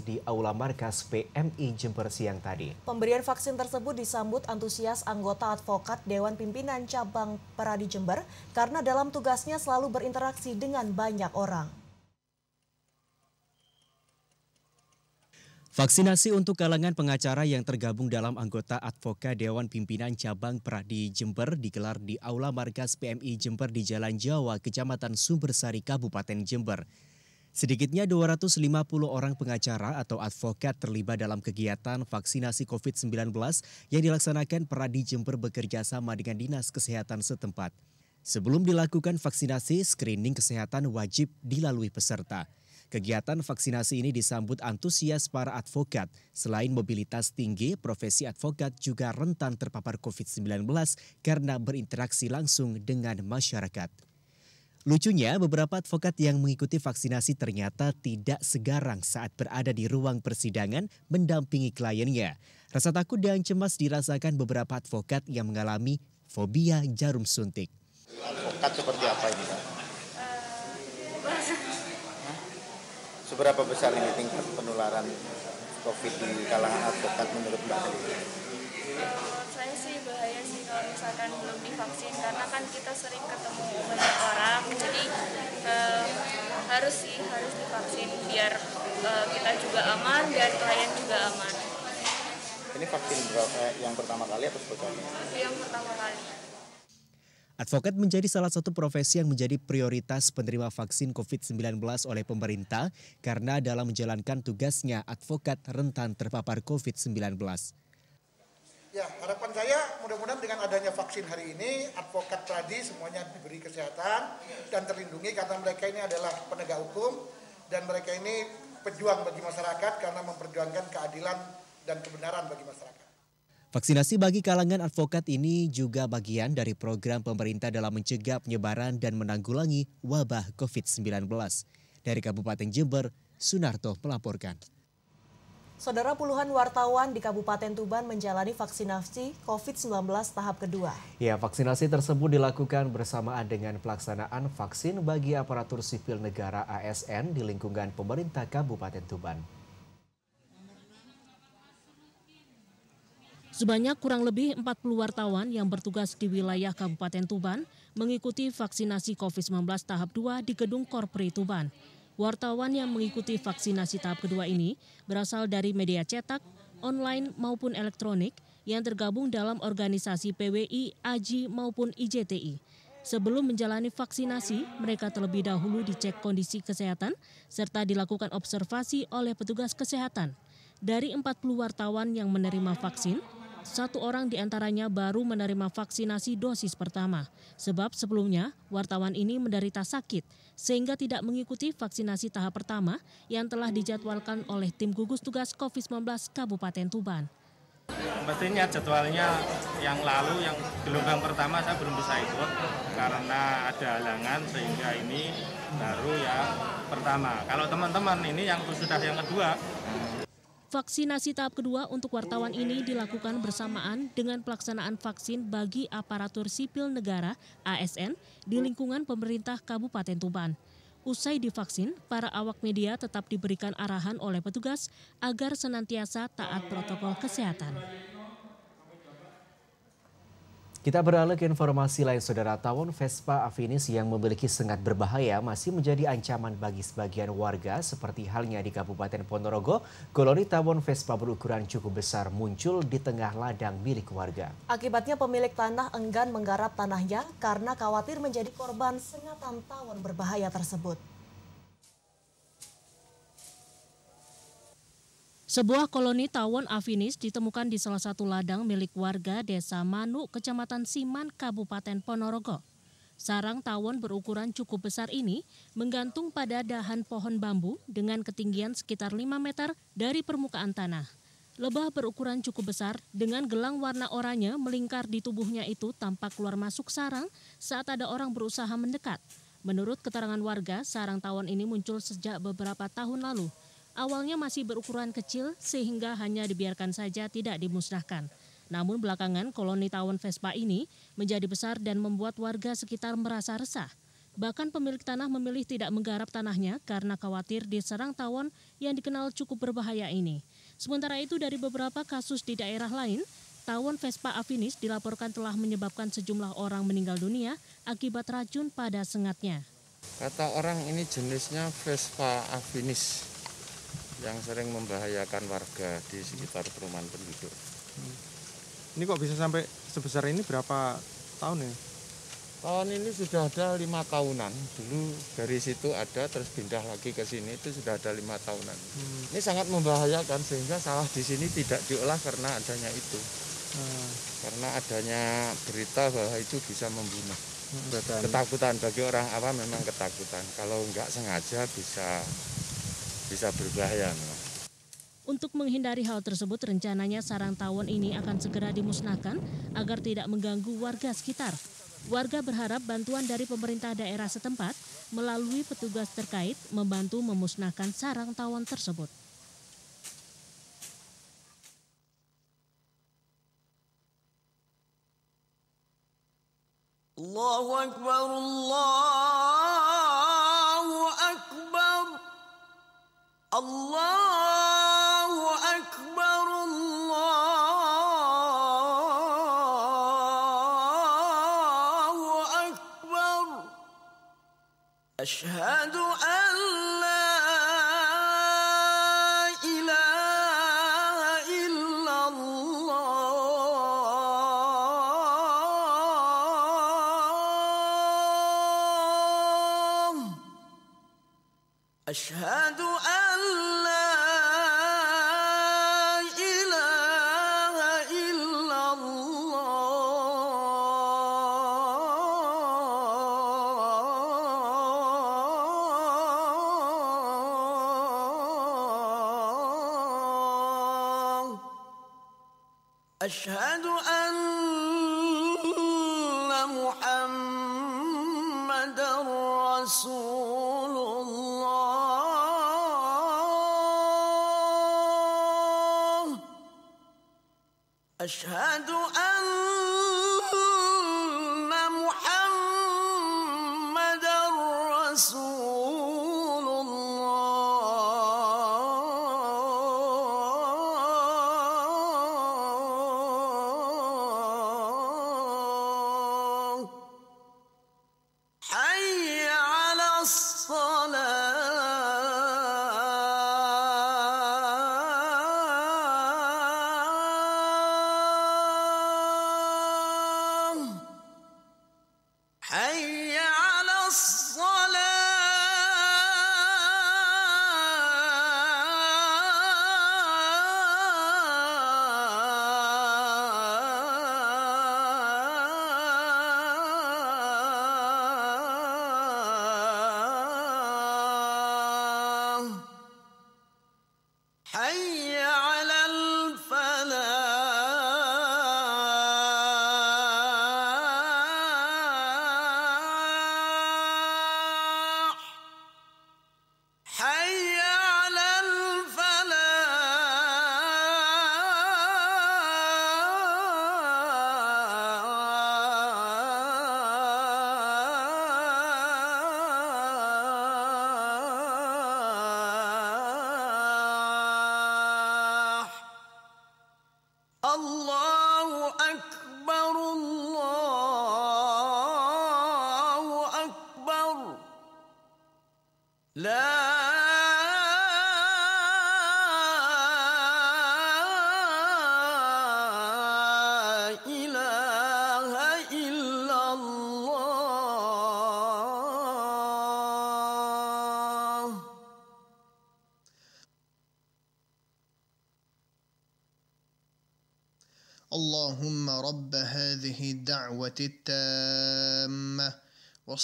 Speaker 2: di Aula Markas PMI Jember siang tadi.
Speaker 1: Pemberian vaksin tersebut disambut antusias anggota advokat Dewan Pimpinan Cabang Peradi Jember karena dalam tugasnya selalu berinteraksi dengan banyak orang.
Speaker 2: Vaksinasi untuk kalangan pengacara yang tergabung dalam anggota advoka Dewan Pimpinan Cabang Pradi Jember digelar di Aula Markas PMI Jember di Jalan Jawa, Kecamatan Sumbersari, Kabupaten Jember. Sedikitnya 250 orang pengacara atau advokat terlibat dalam kegiatan vaksinasi COVID-19 yang dilaksanakan Pradi Jember bekerja sama dengan Dinas Kesehatan setempat. Sebelum dilakukan vaksinasi, screening kesehatan wajib dilalui peserta. Kegiatan vaksinasi ini disambut antusias para advokat. Selain mobilitas tinggi, profesi advokat juga rentan terpapar COVID-19 karena berinteraksi langsung dengan masyarakat. Lucunya, beberapa advokat yang mengikuti vaksinasi ternyata tidak segarang saat berada di ruang persidangan mendampingi kliennya. Rasa takut dan cemas dirasakan beberapa advokat yang mengalami fobia jarum suntik.
Speaker 6: Advokat seperti apa ini?
Speaker 4: Seberapa besar ini tingkat penularan COVID di kalangan advokat menurut Mbak Hadi?
Speaker 3: saya sih bahaya sih kalau misalkan belum divaksin karena kan kita sering ketemu banyak orang jadi eh,
Speaker 2: harus sih harus divaksin biar eh, kita juga aman dan
Speaker 9: klien juga aman.
Speaker 4: Ini vaksin berapa, yang pertama kali atau sebelumnya?
Speaker 2: Yang pertama kali. Advokat menjadi salah satu profesi yang menjadi prioritas penerima vaksin COVID-19 oleh pemerintah karena dalam menjalankan tugasnya advokat rentan terpapar COVID-19.
Speaker 6: Ya, harapan saya mudah-mudahan dengan adanya vaksin hari ini, advokat tadi semuanya diberi kesehatan dan terlindungi karena mereka ini adalah penegak hukum dan mereka ini pejuang bagi masyarakat karena memperjuangkan keadilan dan kebenaran bagi masyarakat.
Speaker 2: Vaksinasi bagi kalangan advokat ini juga bagian dari program pemerintah dalam mencegah penyebaran dan menanggulangi wabah COVID-19. Dari Kabupaten Jember, Sunarto melaporkan.
Speaker 1: Saudara puluhan wartawan di Kabupaten Tuban menjalani vaksinasi COVID-19 tahap kedua.
Speaker 2: Ya, vaksinasi tersebut dilakukan bersamaan dengan pelaksanaan vaksin bagi aparatur sipil negara ASN di lingkungan pemerintah Kabupaten Tuban.
Speaker 3: Sebanyak kurang lebih 40 wartawan yang bertugas di wilayah Kabupaten Tuban mengikuti vaksinasi COVID-19 tahap 2 di Gedung Korpri Tuban. Wartawan yang mengikuti vaksinasi tahap kedua ini berasal dari media cetak, online maupun elektronik yang tergabung dalam organisasi PWI, AJI maupun IJTI. Sebelum menjalani vaksinasi, mereka terlebih dahulu dicek kondisi kesehatan serta dilakukan observasi oleh petugas kesehatan. Dari 40 wartawan yang menerima vaksin, satu orang diantaranya baru menerima vaksinasi dosis pertama. Sebab sebelumnya wartawan ini menderita sakit sehingga tidak mengikuti vaksinasi tahap pertama yang telah dijadwalkan oleh tim gugus tugas COVID-19 Kabupaten Tuban.
Speaker 4: Mestinya jadwalnya yang lalu yang gelombang pertama saya belum bisa ikut karena ada halangan sehingga ini baru yang pertama. Kalau teman-teman ini yang sudah yang kedua
Speaker 3: Vaksinasi tahap kedua untuk wartawan ini dilakukan bersamaan dengan pelaksanaan vaksin bagi aparatur sipil negara ASN di lingkungan pemerintah Kabupaten Tuban. Usai divaksin, para awak media tetap diberikan arahan oleh petugas agar senantiasa taat protokol kesehatan.
Speaker 2: Kita beralih ke informasi lain, Saudara. Tawon Vespa Afinis yang memiliki sengat berbahaya masih menjadi ancaman bagi sebagian warga seperti halnya di Kabupaten Ponorogo. Koloni tawon Vespa berukuran cukup besar muncul di tengah ladang milik warga.
Speaker 1: Akibatnya pemilik tanah enggan menggarap tanahnya karena khawatir menjadi korban sengatan tawon berbahaya tersebut.
Speaker 3: Sebuah koloni tawon afinis ditemukan di salah satu ladang milik warga Desa Manu, Kecamatan Siman, Kabupaten Ponorogo. Sarang tawon berukuran cukup besar ini menggantung pada dahan pohon bambu dengan ketinggian sekitar 5 meter dari permukaan tanah. Lebah berukuran cukup besar dengan gelang warna oranye melingkar di tubuhnya itu tampak keluar masuk sarang saat ada orang berusaha mendekat. Menurut keterangan warga, sarang tawon ini muncul sejak beberapa tahun lalu Awalnya masih berukuran kecil sehingga hanya dibiarkan saja tidak dimusnahkan. Namun belakangan koloni tawon Vespa ini menjadi besar dan membuat warga sekitar merasa resah. Bahkan pemilik tanah memilih tidak menggarap tanahnya karena khawatir diserang tawon yang dikenal cukup berbahaya ini. Sementara itu dari beberapa kasus di daerah lain, tawon Vespa afinis dilaporkan telah menyebabkan sejumlah orang meninggal dunia akibat racun pada sengatnya.
Speaker 6: Kata orang ini jenisnya Vespa afinis yang sering membahayakan warga di sekitar perumahan penduduk. Hmm. Ini kok bisa sampai sebesar ini berapa tahun ya? Tahun ini sudah ada lima tahunan. Dulu dari situ ada, terus pindah lagi ke sini itu sudah ada lima tahunan. Hmm. Ini sangat membahayakan sehingga salah di sini tidak diolah karena adanya itu. Hmm. Karena adanya berita bahwa itu bisa membunuh. Hmm. Ketakutan bagi orang apa? memang ketakutan. Kalau nggak sengaja bisa bisa berbahaya.
Speaker 3: Untuk menghindari hal tersebut, rencananya sarang tawon ini akan segera dimusnahkan agar tidak mengganggu warga sekitar. Warga berharap bantuan dari pemerintah daerah setempat melalui petugas terkait membantu memusnahkan sarang tawon tersebut.
Speaker 10: Allahu Akbar الله أكبر الله أكبر
Speaker 3: أشهد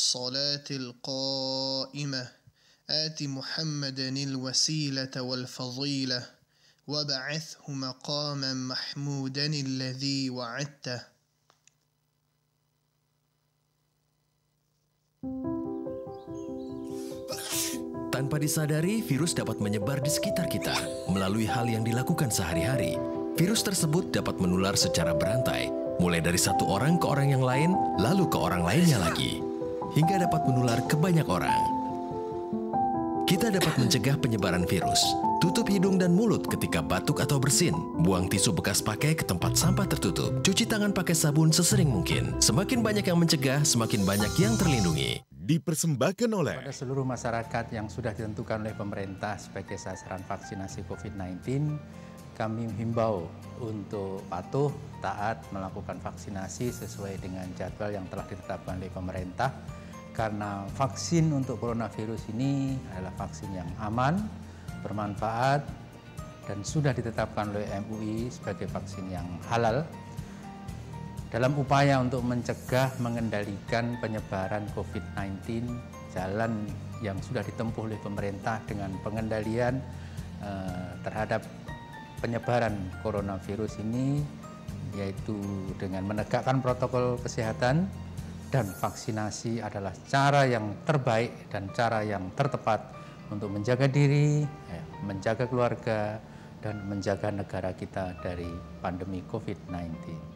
Speaker 8: الصلاة القائمة آت محمدا الوسيلة والفضيلة وبعثه مقاما محمودا الذي وعدته
Speaker 2: Tanpa disadari, virus dapat menyebar di sekitar kita melalui hal yang dilakukan sehari-hari. Virus tersebut dapat menular secara berantai, mulai dari satu orang ke orang yang lain, lalu ke orang lainnya lagi hingga dapat menular ke banyak orang. Kita dapat mencegah penyebaran virus. Tutup hidung dan mulut ketika batuk atau bersin. Buang tisu bekas pakai ke tempat sampah tertutup. Cuci tangan pakai sabun sesering mungkin. Semakin banyak yang mencegah, semakin banyak yang terlindungi dipersembahkan oleh
Speaker 7: pada seluruh masyarakat yang sudah ditentukan oleh pemerintah sebagai sasaran vaksinasi COVID-19 kami himbau untuk patuh taat melakukan vaksinasi sesuai dengan jadwal yang telah ditetapkan oleh pemerintah karena vaksin untuk coronavirus ini adalah vaksin yang aman, bermanfaat, dan sudah ditetapkan oleh MUI sebagai vaksin yang halal dalam upaya untuk mencegah mengendalikan penyebaran COVID-19 jalan yang sudah ditempuh oleh pemerintah dengan pengendalian eh, terhadap penyebaran coronavirus ini yaitu dengan menegakkan protokol kesehatan, dan vaksinasi adalah cara yang terbaik dan cara yang tertepat untuk menjaga diri, ya. menjaga keluarga, dan menjaga negara kita dari pandemi COVID-19.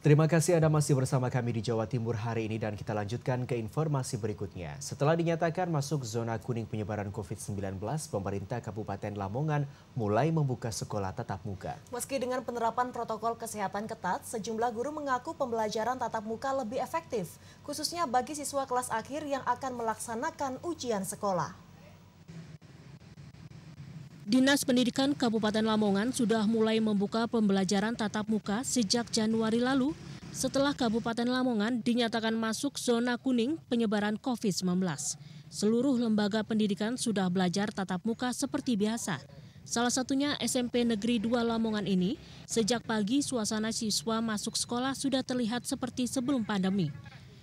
Speaker 2: Terima kasih Anda masih bersama kami di Jawa Timur hari ini dan kita lanjutkan ke informasi berikutnya. Setelah dinyatakan masuk zona kuning penyebaran COVID-19, pemerintah Kabupaten Lamongan mulai membuka sekolah tatap muka.
Speaker 10: Meski
Speaker 1: dengan penerapan protokol kesehatan ketat, sejumlah guru mengaku pembelajaran tatap muka lebih efektif, khususnya bagi siswa kelas akhir yang akan melaksanakan ujian sekolah.
Speaker 3: Dinas Pendidikan Kabupaten Lamongan sudah mulai membuka pembelajaran tatap muka sejak Januari lalu setelah Kabupaten Lamongan dinyatakan masuk zona kuning penyebaran COVID-19. Seluruh lembaga pendidikan sudah belajar tatap muka seperti biasa. Salah satunya SMP Negeri 2 Lamongan ini, sejak pagi suasana siswa masuk sekolah sudah terlihat seperti sebelum pandemi.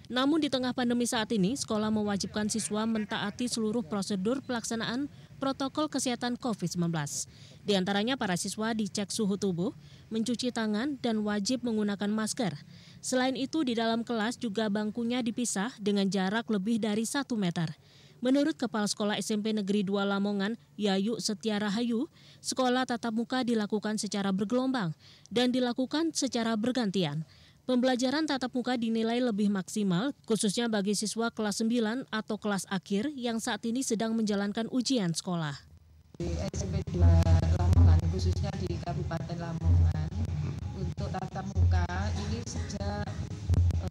Speaker 3: Namun di tengah pandemi saat ini, sekolah mewajibkan siswa mentaati seluruh prosedur pelaksanaan protokol kesehatan COVID-19. Di antaranya para siswa dicek suhu tubuh, mencuci tangan, dan wajib menggunakan masker. Selain itu, di dalam kelas juga bangkunya dipisah dengan jarak lebih dari 1 meter. Menurut Kepala Sekolah SMP Negeri 2 Lamongan, Yayu Setia Rahayu, sekolah tatap muka dilakukan secara bergelombang dan dilakukan secara bergantian. Pembelajaran tatap muka dinilai lebih maksimal, khususnya bagi siswa kelas 9 atau kelas akhir yang saat ini sedang menjalankan ujian sekolah.
Speaker 1: Di SMP 2 Lamongan, khususnya di Kabupaten Lamongan, untuk tatap muka ini sejak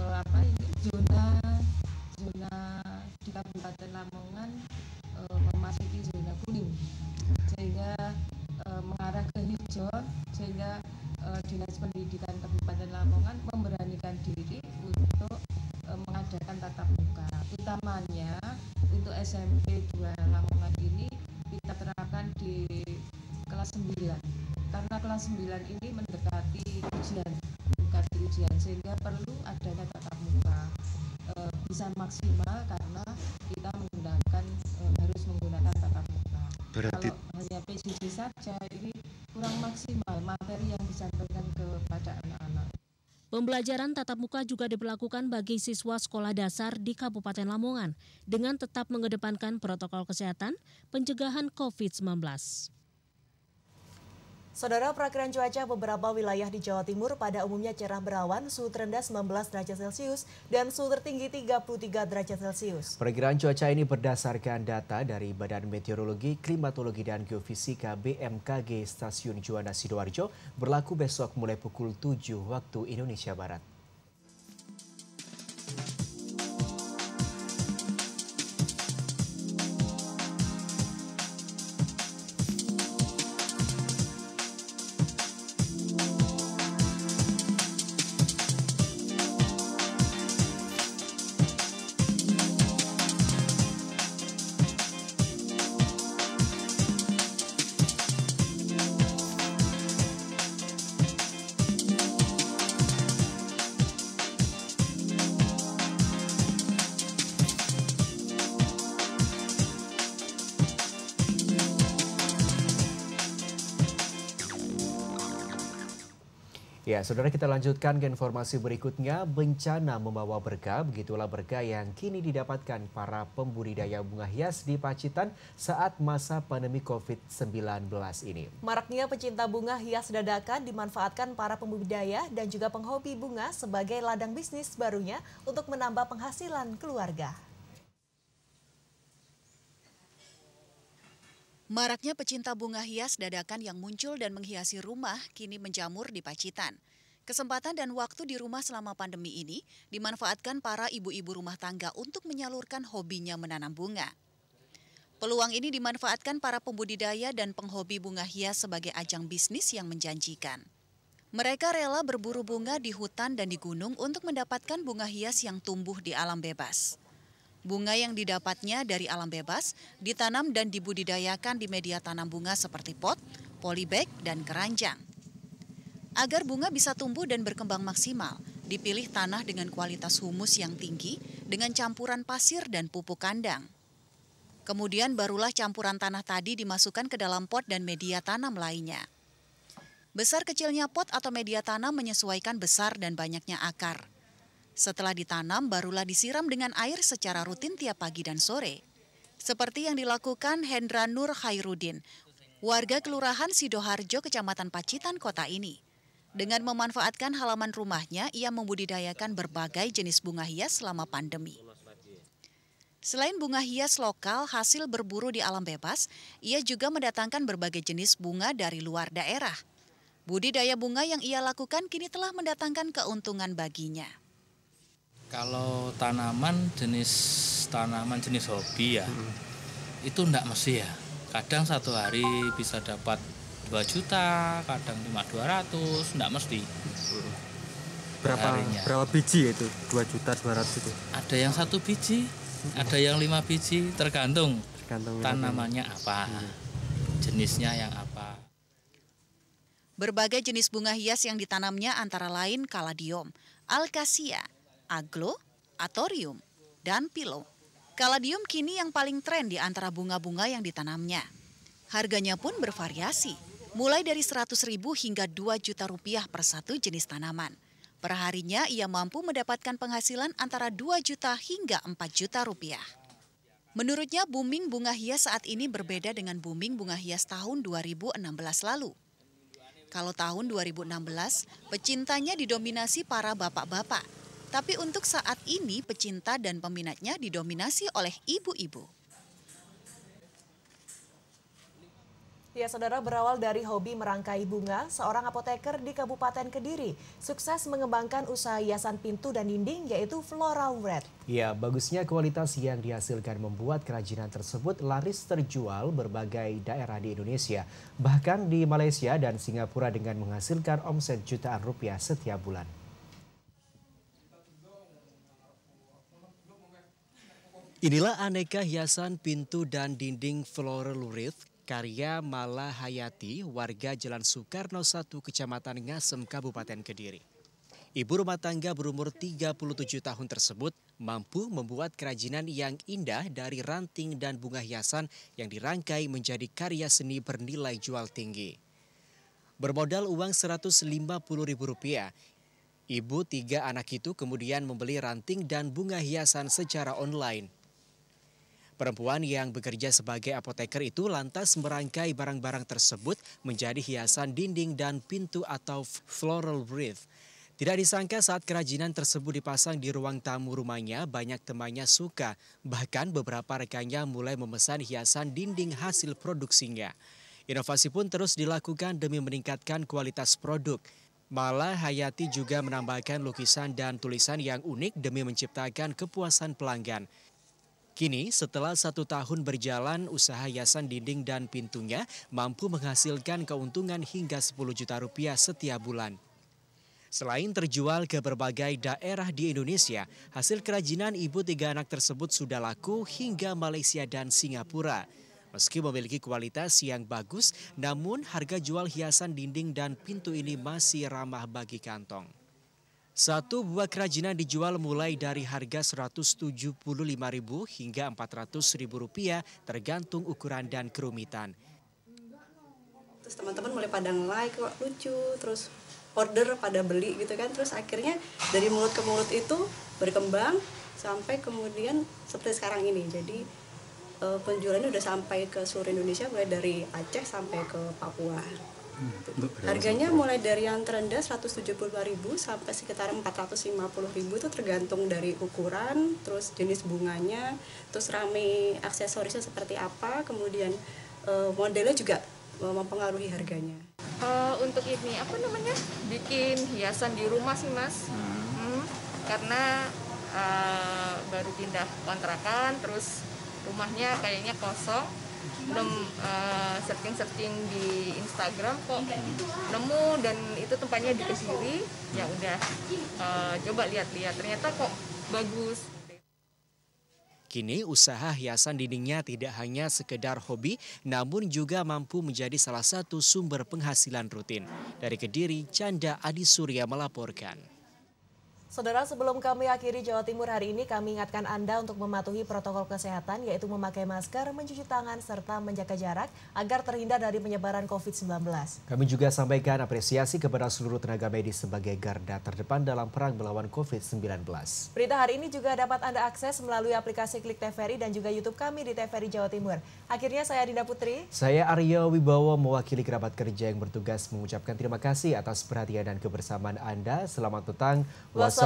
Speaker 1: eh, apa ini
Speaker 4: zona zona di Kabupaten Lamongan eh,
Speaker 8: memasuki
Speaker 5: zona kuning, sehingga eh, mengarah ke hijau, sehingga Eh, Dinas Pendidikan Kabupaten Lamongan memberanikan diri untuk
Speaker 1: eh, mengadakan tatap muka. Utamanya untuk SMP 2 Lamongan ini kita terapkan di kelas 9. Karena kelas 9 ini mendekati ujian, mendekati ujian sehingga perlu adanya tatap muka. Eh, bisa maksimal karena kita menggunakan harus menggunakan
Speaker 3: tatap muka. Berarti... Kalau hanya PCC saja Pembelajaran tatap muka juga diberlakukan bagi siswa sekolah dasar di Kabupaten Lamongan dengan tetap mengedepankan protokol kesehatan pencegahan COVID-19.
Speaker 1: Saudara perakiran cuaca beberapa wilayah di Jawa Timur pada umumnya cerah berawan, suhu terendah 19 derajat Celcius dan suhu tertinggi 33 derajat Celcius.
Speaker 2: Perakiran cuaca ini berdasarkan data dari Badan Meteorologi, Klimatologi dan Geofisika BMKG Stasiun Juanda Sidoarjo berlaku besok mulai pukul 7 waktu Indonesia Barat. Ya, saudara kita lanjutkan ke informasi berikutnya. Bencana membawa berkah, begitulah berkah yang kini didapatkan para pembudidaya bunga hias di Pacitan saat masa pandemi COVID-19 ini.
Speaker 1: Maraknya pecinta bunga hias dadakan dimanfaatkan para pembudidaya dan juga penghobi bunga sebagai ladang bisnis barunya untuk
Speaker 11: menambah penghasilan keluarga. Maraknya pecinta bunga hias dadakan yang muncul dan menghiasi rumah kini menjamur di Pacitan. Kesempatan dan waktu di rumah selama pandemi ini dimanfaatkan para ibu-ibu rumah tangga untuk menyalurkan hobinya menanam bunga. Peluang ini dimanfaatkan para pembudidaya dan penghobi bunga hias sebagai ajang bisnis yang menjanjikan. Mereka rela berburu bunga di hutan dan di gunung untuk mendapatkan bunga hias yang tumbuh di alam bebas. Bunga yang didapatnya dari alam bebas ditanam dan dibudidayakan di media tanam bunga seperti pot, polybag, dan keranjang. Agar bunga bisa tumbuh dan berkembang maksimal, dipilih tanah dengan kualitas humus yang tinggi dengan campuran pasir dan pupuk kandang. Kemudian barulah campuran tanah tadi dimasukkan ke dalam pot dan media tanam lainnya. Besar kecilnya pot atau media tanam menyesuaikan besar dan banyaknya akar. Setelah ditanam, barulah disiram dengan air secara rutin tiap pagi dan sore. Seperti yang dilakukan Hendra Nur Khairuddin, warga Kelurahan Sidoharjo, Kecamatan Pacitan, kota ini. Dengan memanfaatkan halaman rumahnya, ia membudidayakan berbagai jenis bunga hias selama pandemi. Selain bunga hias lokal hasil berburu di alam bebas, ia juga mendatangkan berbagai jenis bunga dari luar daerah. Budidaya bunga yang ia lakukan kini telah mendatangkan keuntungan baginya.
Speaker 7: Kalau tanaman jenis tanaman jenis hobi ya, hmm. itu enggak mesti ya. Kadang satu hari bisa dapat 2 juta, kadang cuma 200, enggak mesti. Hmm.
Speaker 4: Berapa harinya. berapa biji ya itu? 2 juta 200 itu.
Speaker 7: Ada yang satu biji, hmm. ada yang lima biji, tergantung, tergantung tanamannya ini. apa. Hmm. Jenisnya yang apa.
Speaker 11: Berbagai jenis bunga hias yang ditanamnya antara lain kaladium, alkasia, aglo, atorium, dan pilo. Kaladium kini yang paling tren di antara bunga-bunga yang ditanamnya. Harganya pun bervariasi, mulai dari 100 ribu hingga 2 juta rupiah per satu jenis tanaman. Perharinya ia mampu mendapatkan penghasilan antara 2 juta hingga 4 juta rupiah. Menurutnya booming bunga hias saat ini berbeda dengan booming bunga hias tahun 2016 lalu. Kalau tahun 2016, pecintanya didominasi para bapak-bapak tapi untuk saat ini pecinta dan peminatnya didominasi oleh ibu-ibu.
Speaker 1: Ya, saudara berawal dari hobi merangkai bunga, seorang apoteker di Kabupaten Kediri sukses mengembangkan usaha hiasan pintu dan dinding yaitu floral
Speaker 2: Red. Ya, bagusnya kualitas yang dihasilkan membuat kerajinan tersebut laris terjual berbagai daerah di Indonesia, bahkan di Malaysia dan Singapura dengan menghasilkan omset jutaan rupiah setiap bulan. Inilah aneka hiasan pintu dan dinding floral wreath karya Mala Hayati, warga Jalan Soekarno 1, Kecamatan Ngasem, Kabupaten Kediri. Ibu rumah tangga berumur 37 tahun tersebut mampu membuat kerajinan yang indah dari ranting dan bunga hiasan yang dirangkai menjadi karya seni bernilai jual tinggi. Bermodal uang Rp150.000, ibu tiga anak itu kemudian membeli ranting dan bunga hiasan secara online. Perempuan yang bekerja sebagai apoteker itu lantas merangkai barang-barang tersebut menjadi hiasan dinding dan pintu atau floral wreath. Tidak disangka saat kerajinan tersebut dipasang di ruang tamu rumahnya, banyak temannya suka. Bahkan beberapa rekannya mulai memesan hiasan dinding hasil produksinya. Inovasi pun terus dilakukan demi meningkatkan kualitas produk. Malah Hayati juga menambahkan lukisan dan tulisan yang unik demi menciptakan kepuasan pelanggan. Kini setelah satu tahun berjalan, usaha hiasan dinding dan pintunya mampu menghasilkan keuntungan hingga 10 juta rupiah setiap bulan. Selain terjual ke berbagai daerah di Indonesia, hasil kerajinan ibu tiga anak tersebut sudah laku hingga Malaysia dan Singapura. Meski memiliki kualitas yang bagus, namun harga jual hiasan dinding dan pintu ini masih ramah bagi kantong. Satu buah kerajinan dijual mulai dari harga Rp175.000 hingga Rp400.000 tergantung ukuran dan kerumitan.
Speaker 5: Terus teman-teman mulai pada like kok lucu, terus order pada beli gitu kan. Terus akhirnya dari mulut ke mulut itu berkembang sampai kemudian seperti sekarang ini. Jadi eh, penjualannya udah sampai ke seluruh Indonesia mulai dari Aceh sampai ke Papua.
Speaker 10: Hmm. Harganya
Speaker 5: mulai dari yang terendah 175.000 sampai sekitar 450.000 itu tergantung dari ukuran, terus jenis bunganya, terus rame aksesorisnya seperti apa, kemudian uh, modelnya juga eh, mempengaruhi harganya. Uh, untuk ini apa namanya?
Speaker 4: Bikin hiasan di rumah sih, Mas. Hmm. Hmm, karena uh, baru pindah kontrakan terus rumahnya kayaknya kosong belum searching searching uh, di Instagram kok nemu dan itu
Speaker 5: tempatnya di Kediri ya udah uh, coba lihat-lihat ternyata kok bagus
Speaker 2: Kini usaha hiasan dindingnya tidak hanya sekedar hobi, namun juga mampu menjadi salah satu sumber penghasilan rutin. Dari Kediri, Canda Adi Surya melaporkan.
Speaker 1: Saudara, sebelum kami akhiri Jawa Timur hari ini, kami ingatkan Anda untuk mematuhi protokol kesehatan, yaitu memakai masker, mencuci tangan, serta menjaga jarak agar terhindar dari penyebaran COVID-19.
Speaker 2: Kami juga sampaikan apresiasi kepada seluruh tenaga medis sebagai garda terdepan dalam perang melawan COVID-19.
Speaker 1: Berita hari ini juga dapat Anda akses melalui aplikasi Klik TVRI dan juga YouTube kami di TVRI Jawa Timur. Akhirnya saya Dinda Putri.
Speaker 2: Saya Arya Wibowo mewakili kerabat kerja yang bertugas mengucapkan terima kasih atas perhatian dan kebersamaan Anda. Selamat petang. Wassalam.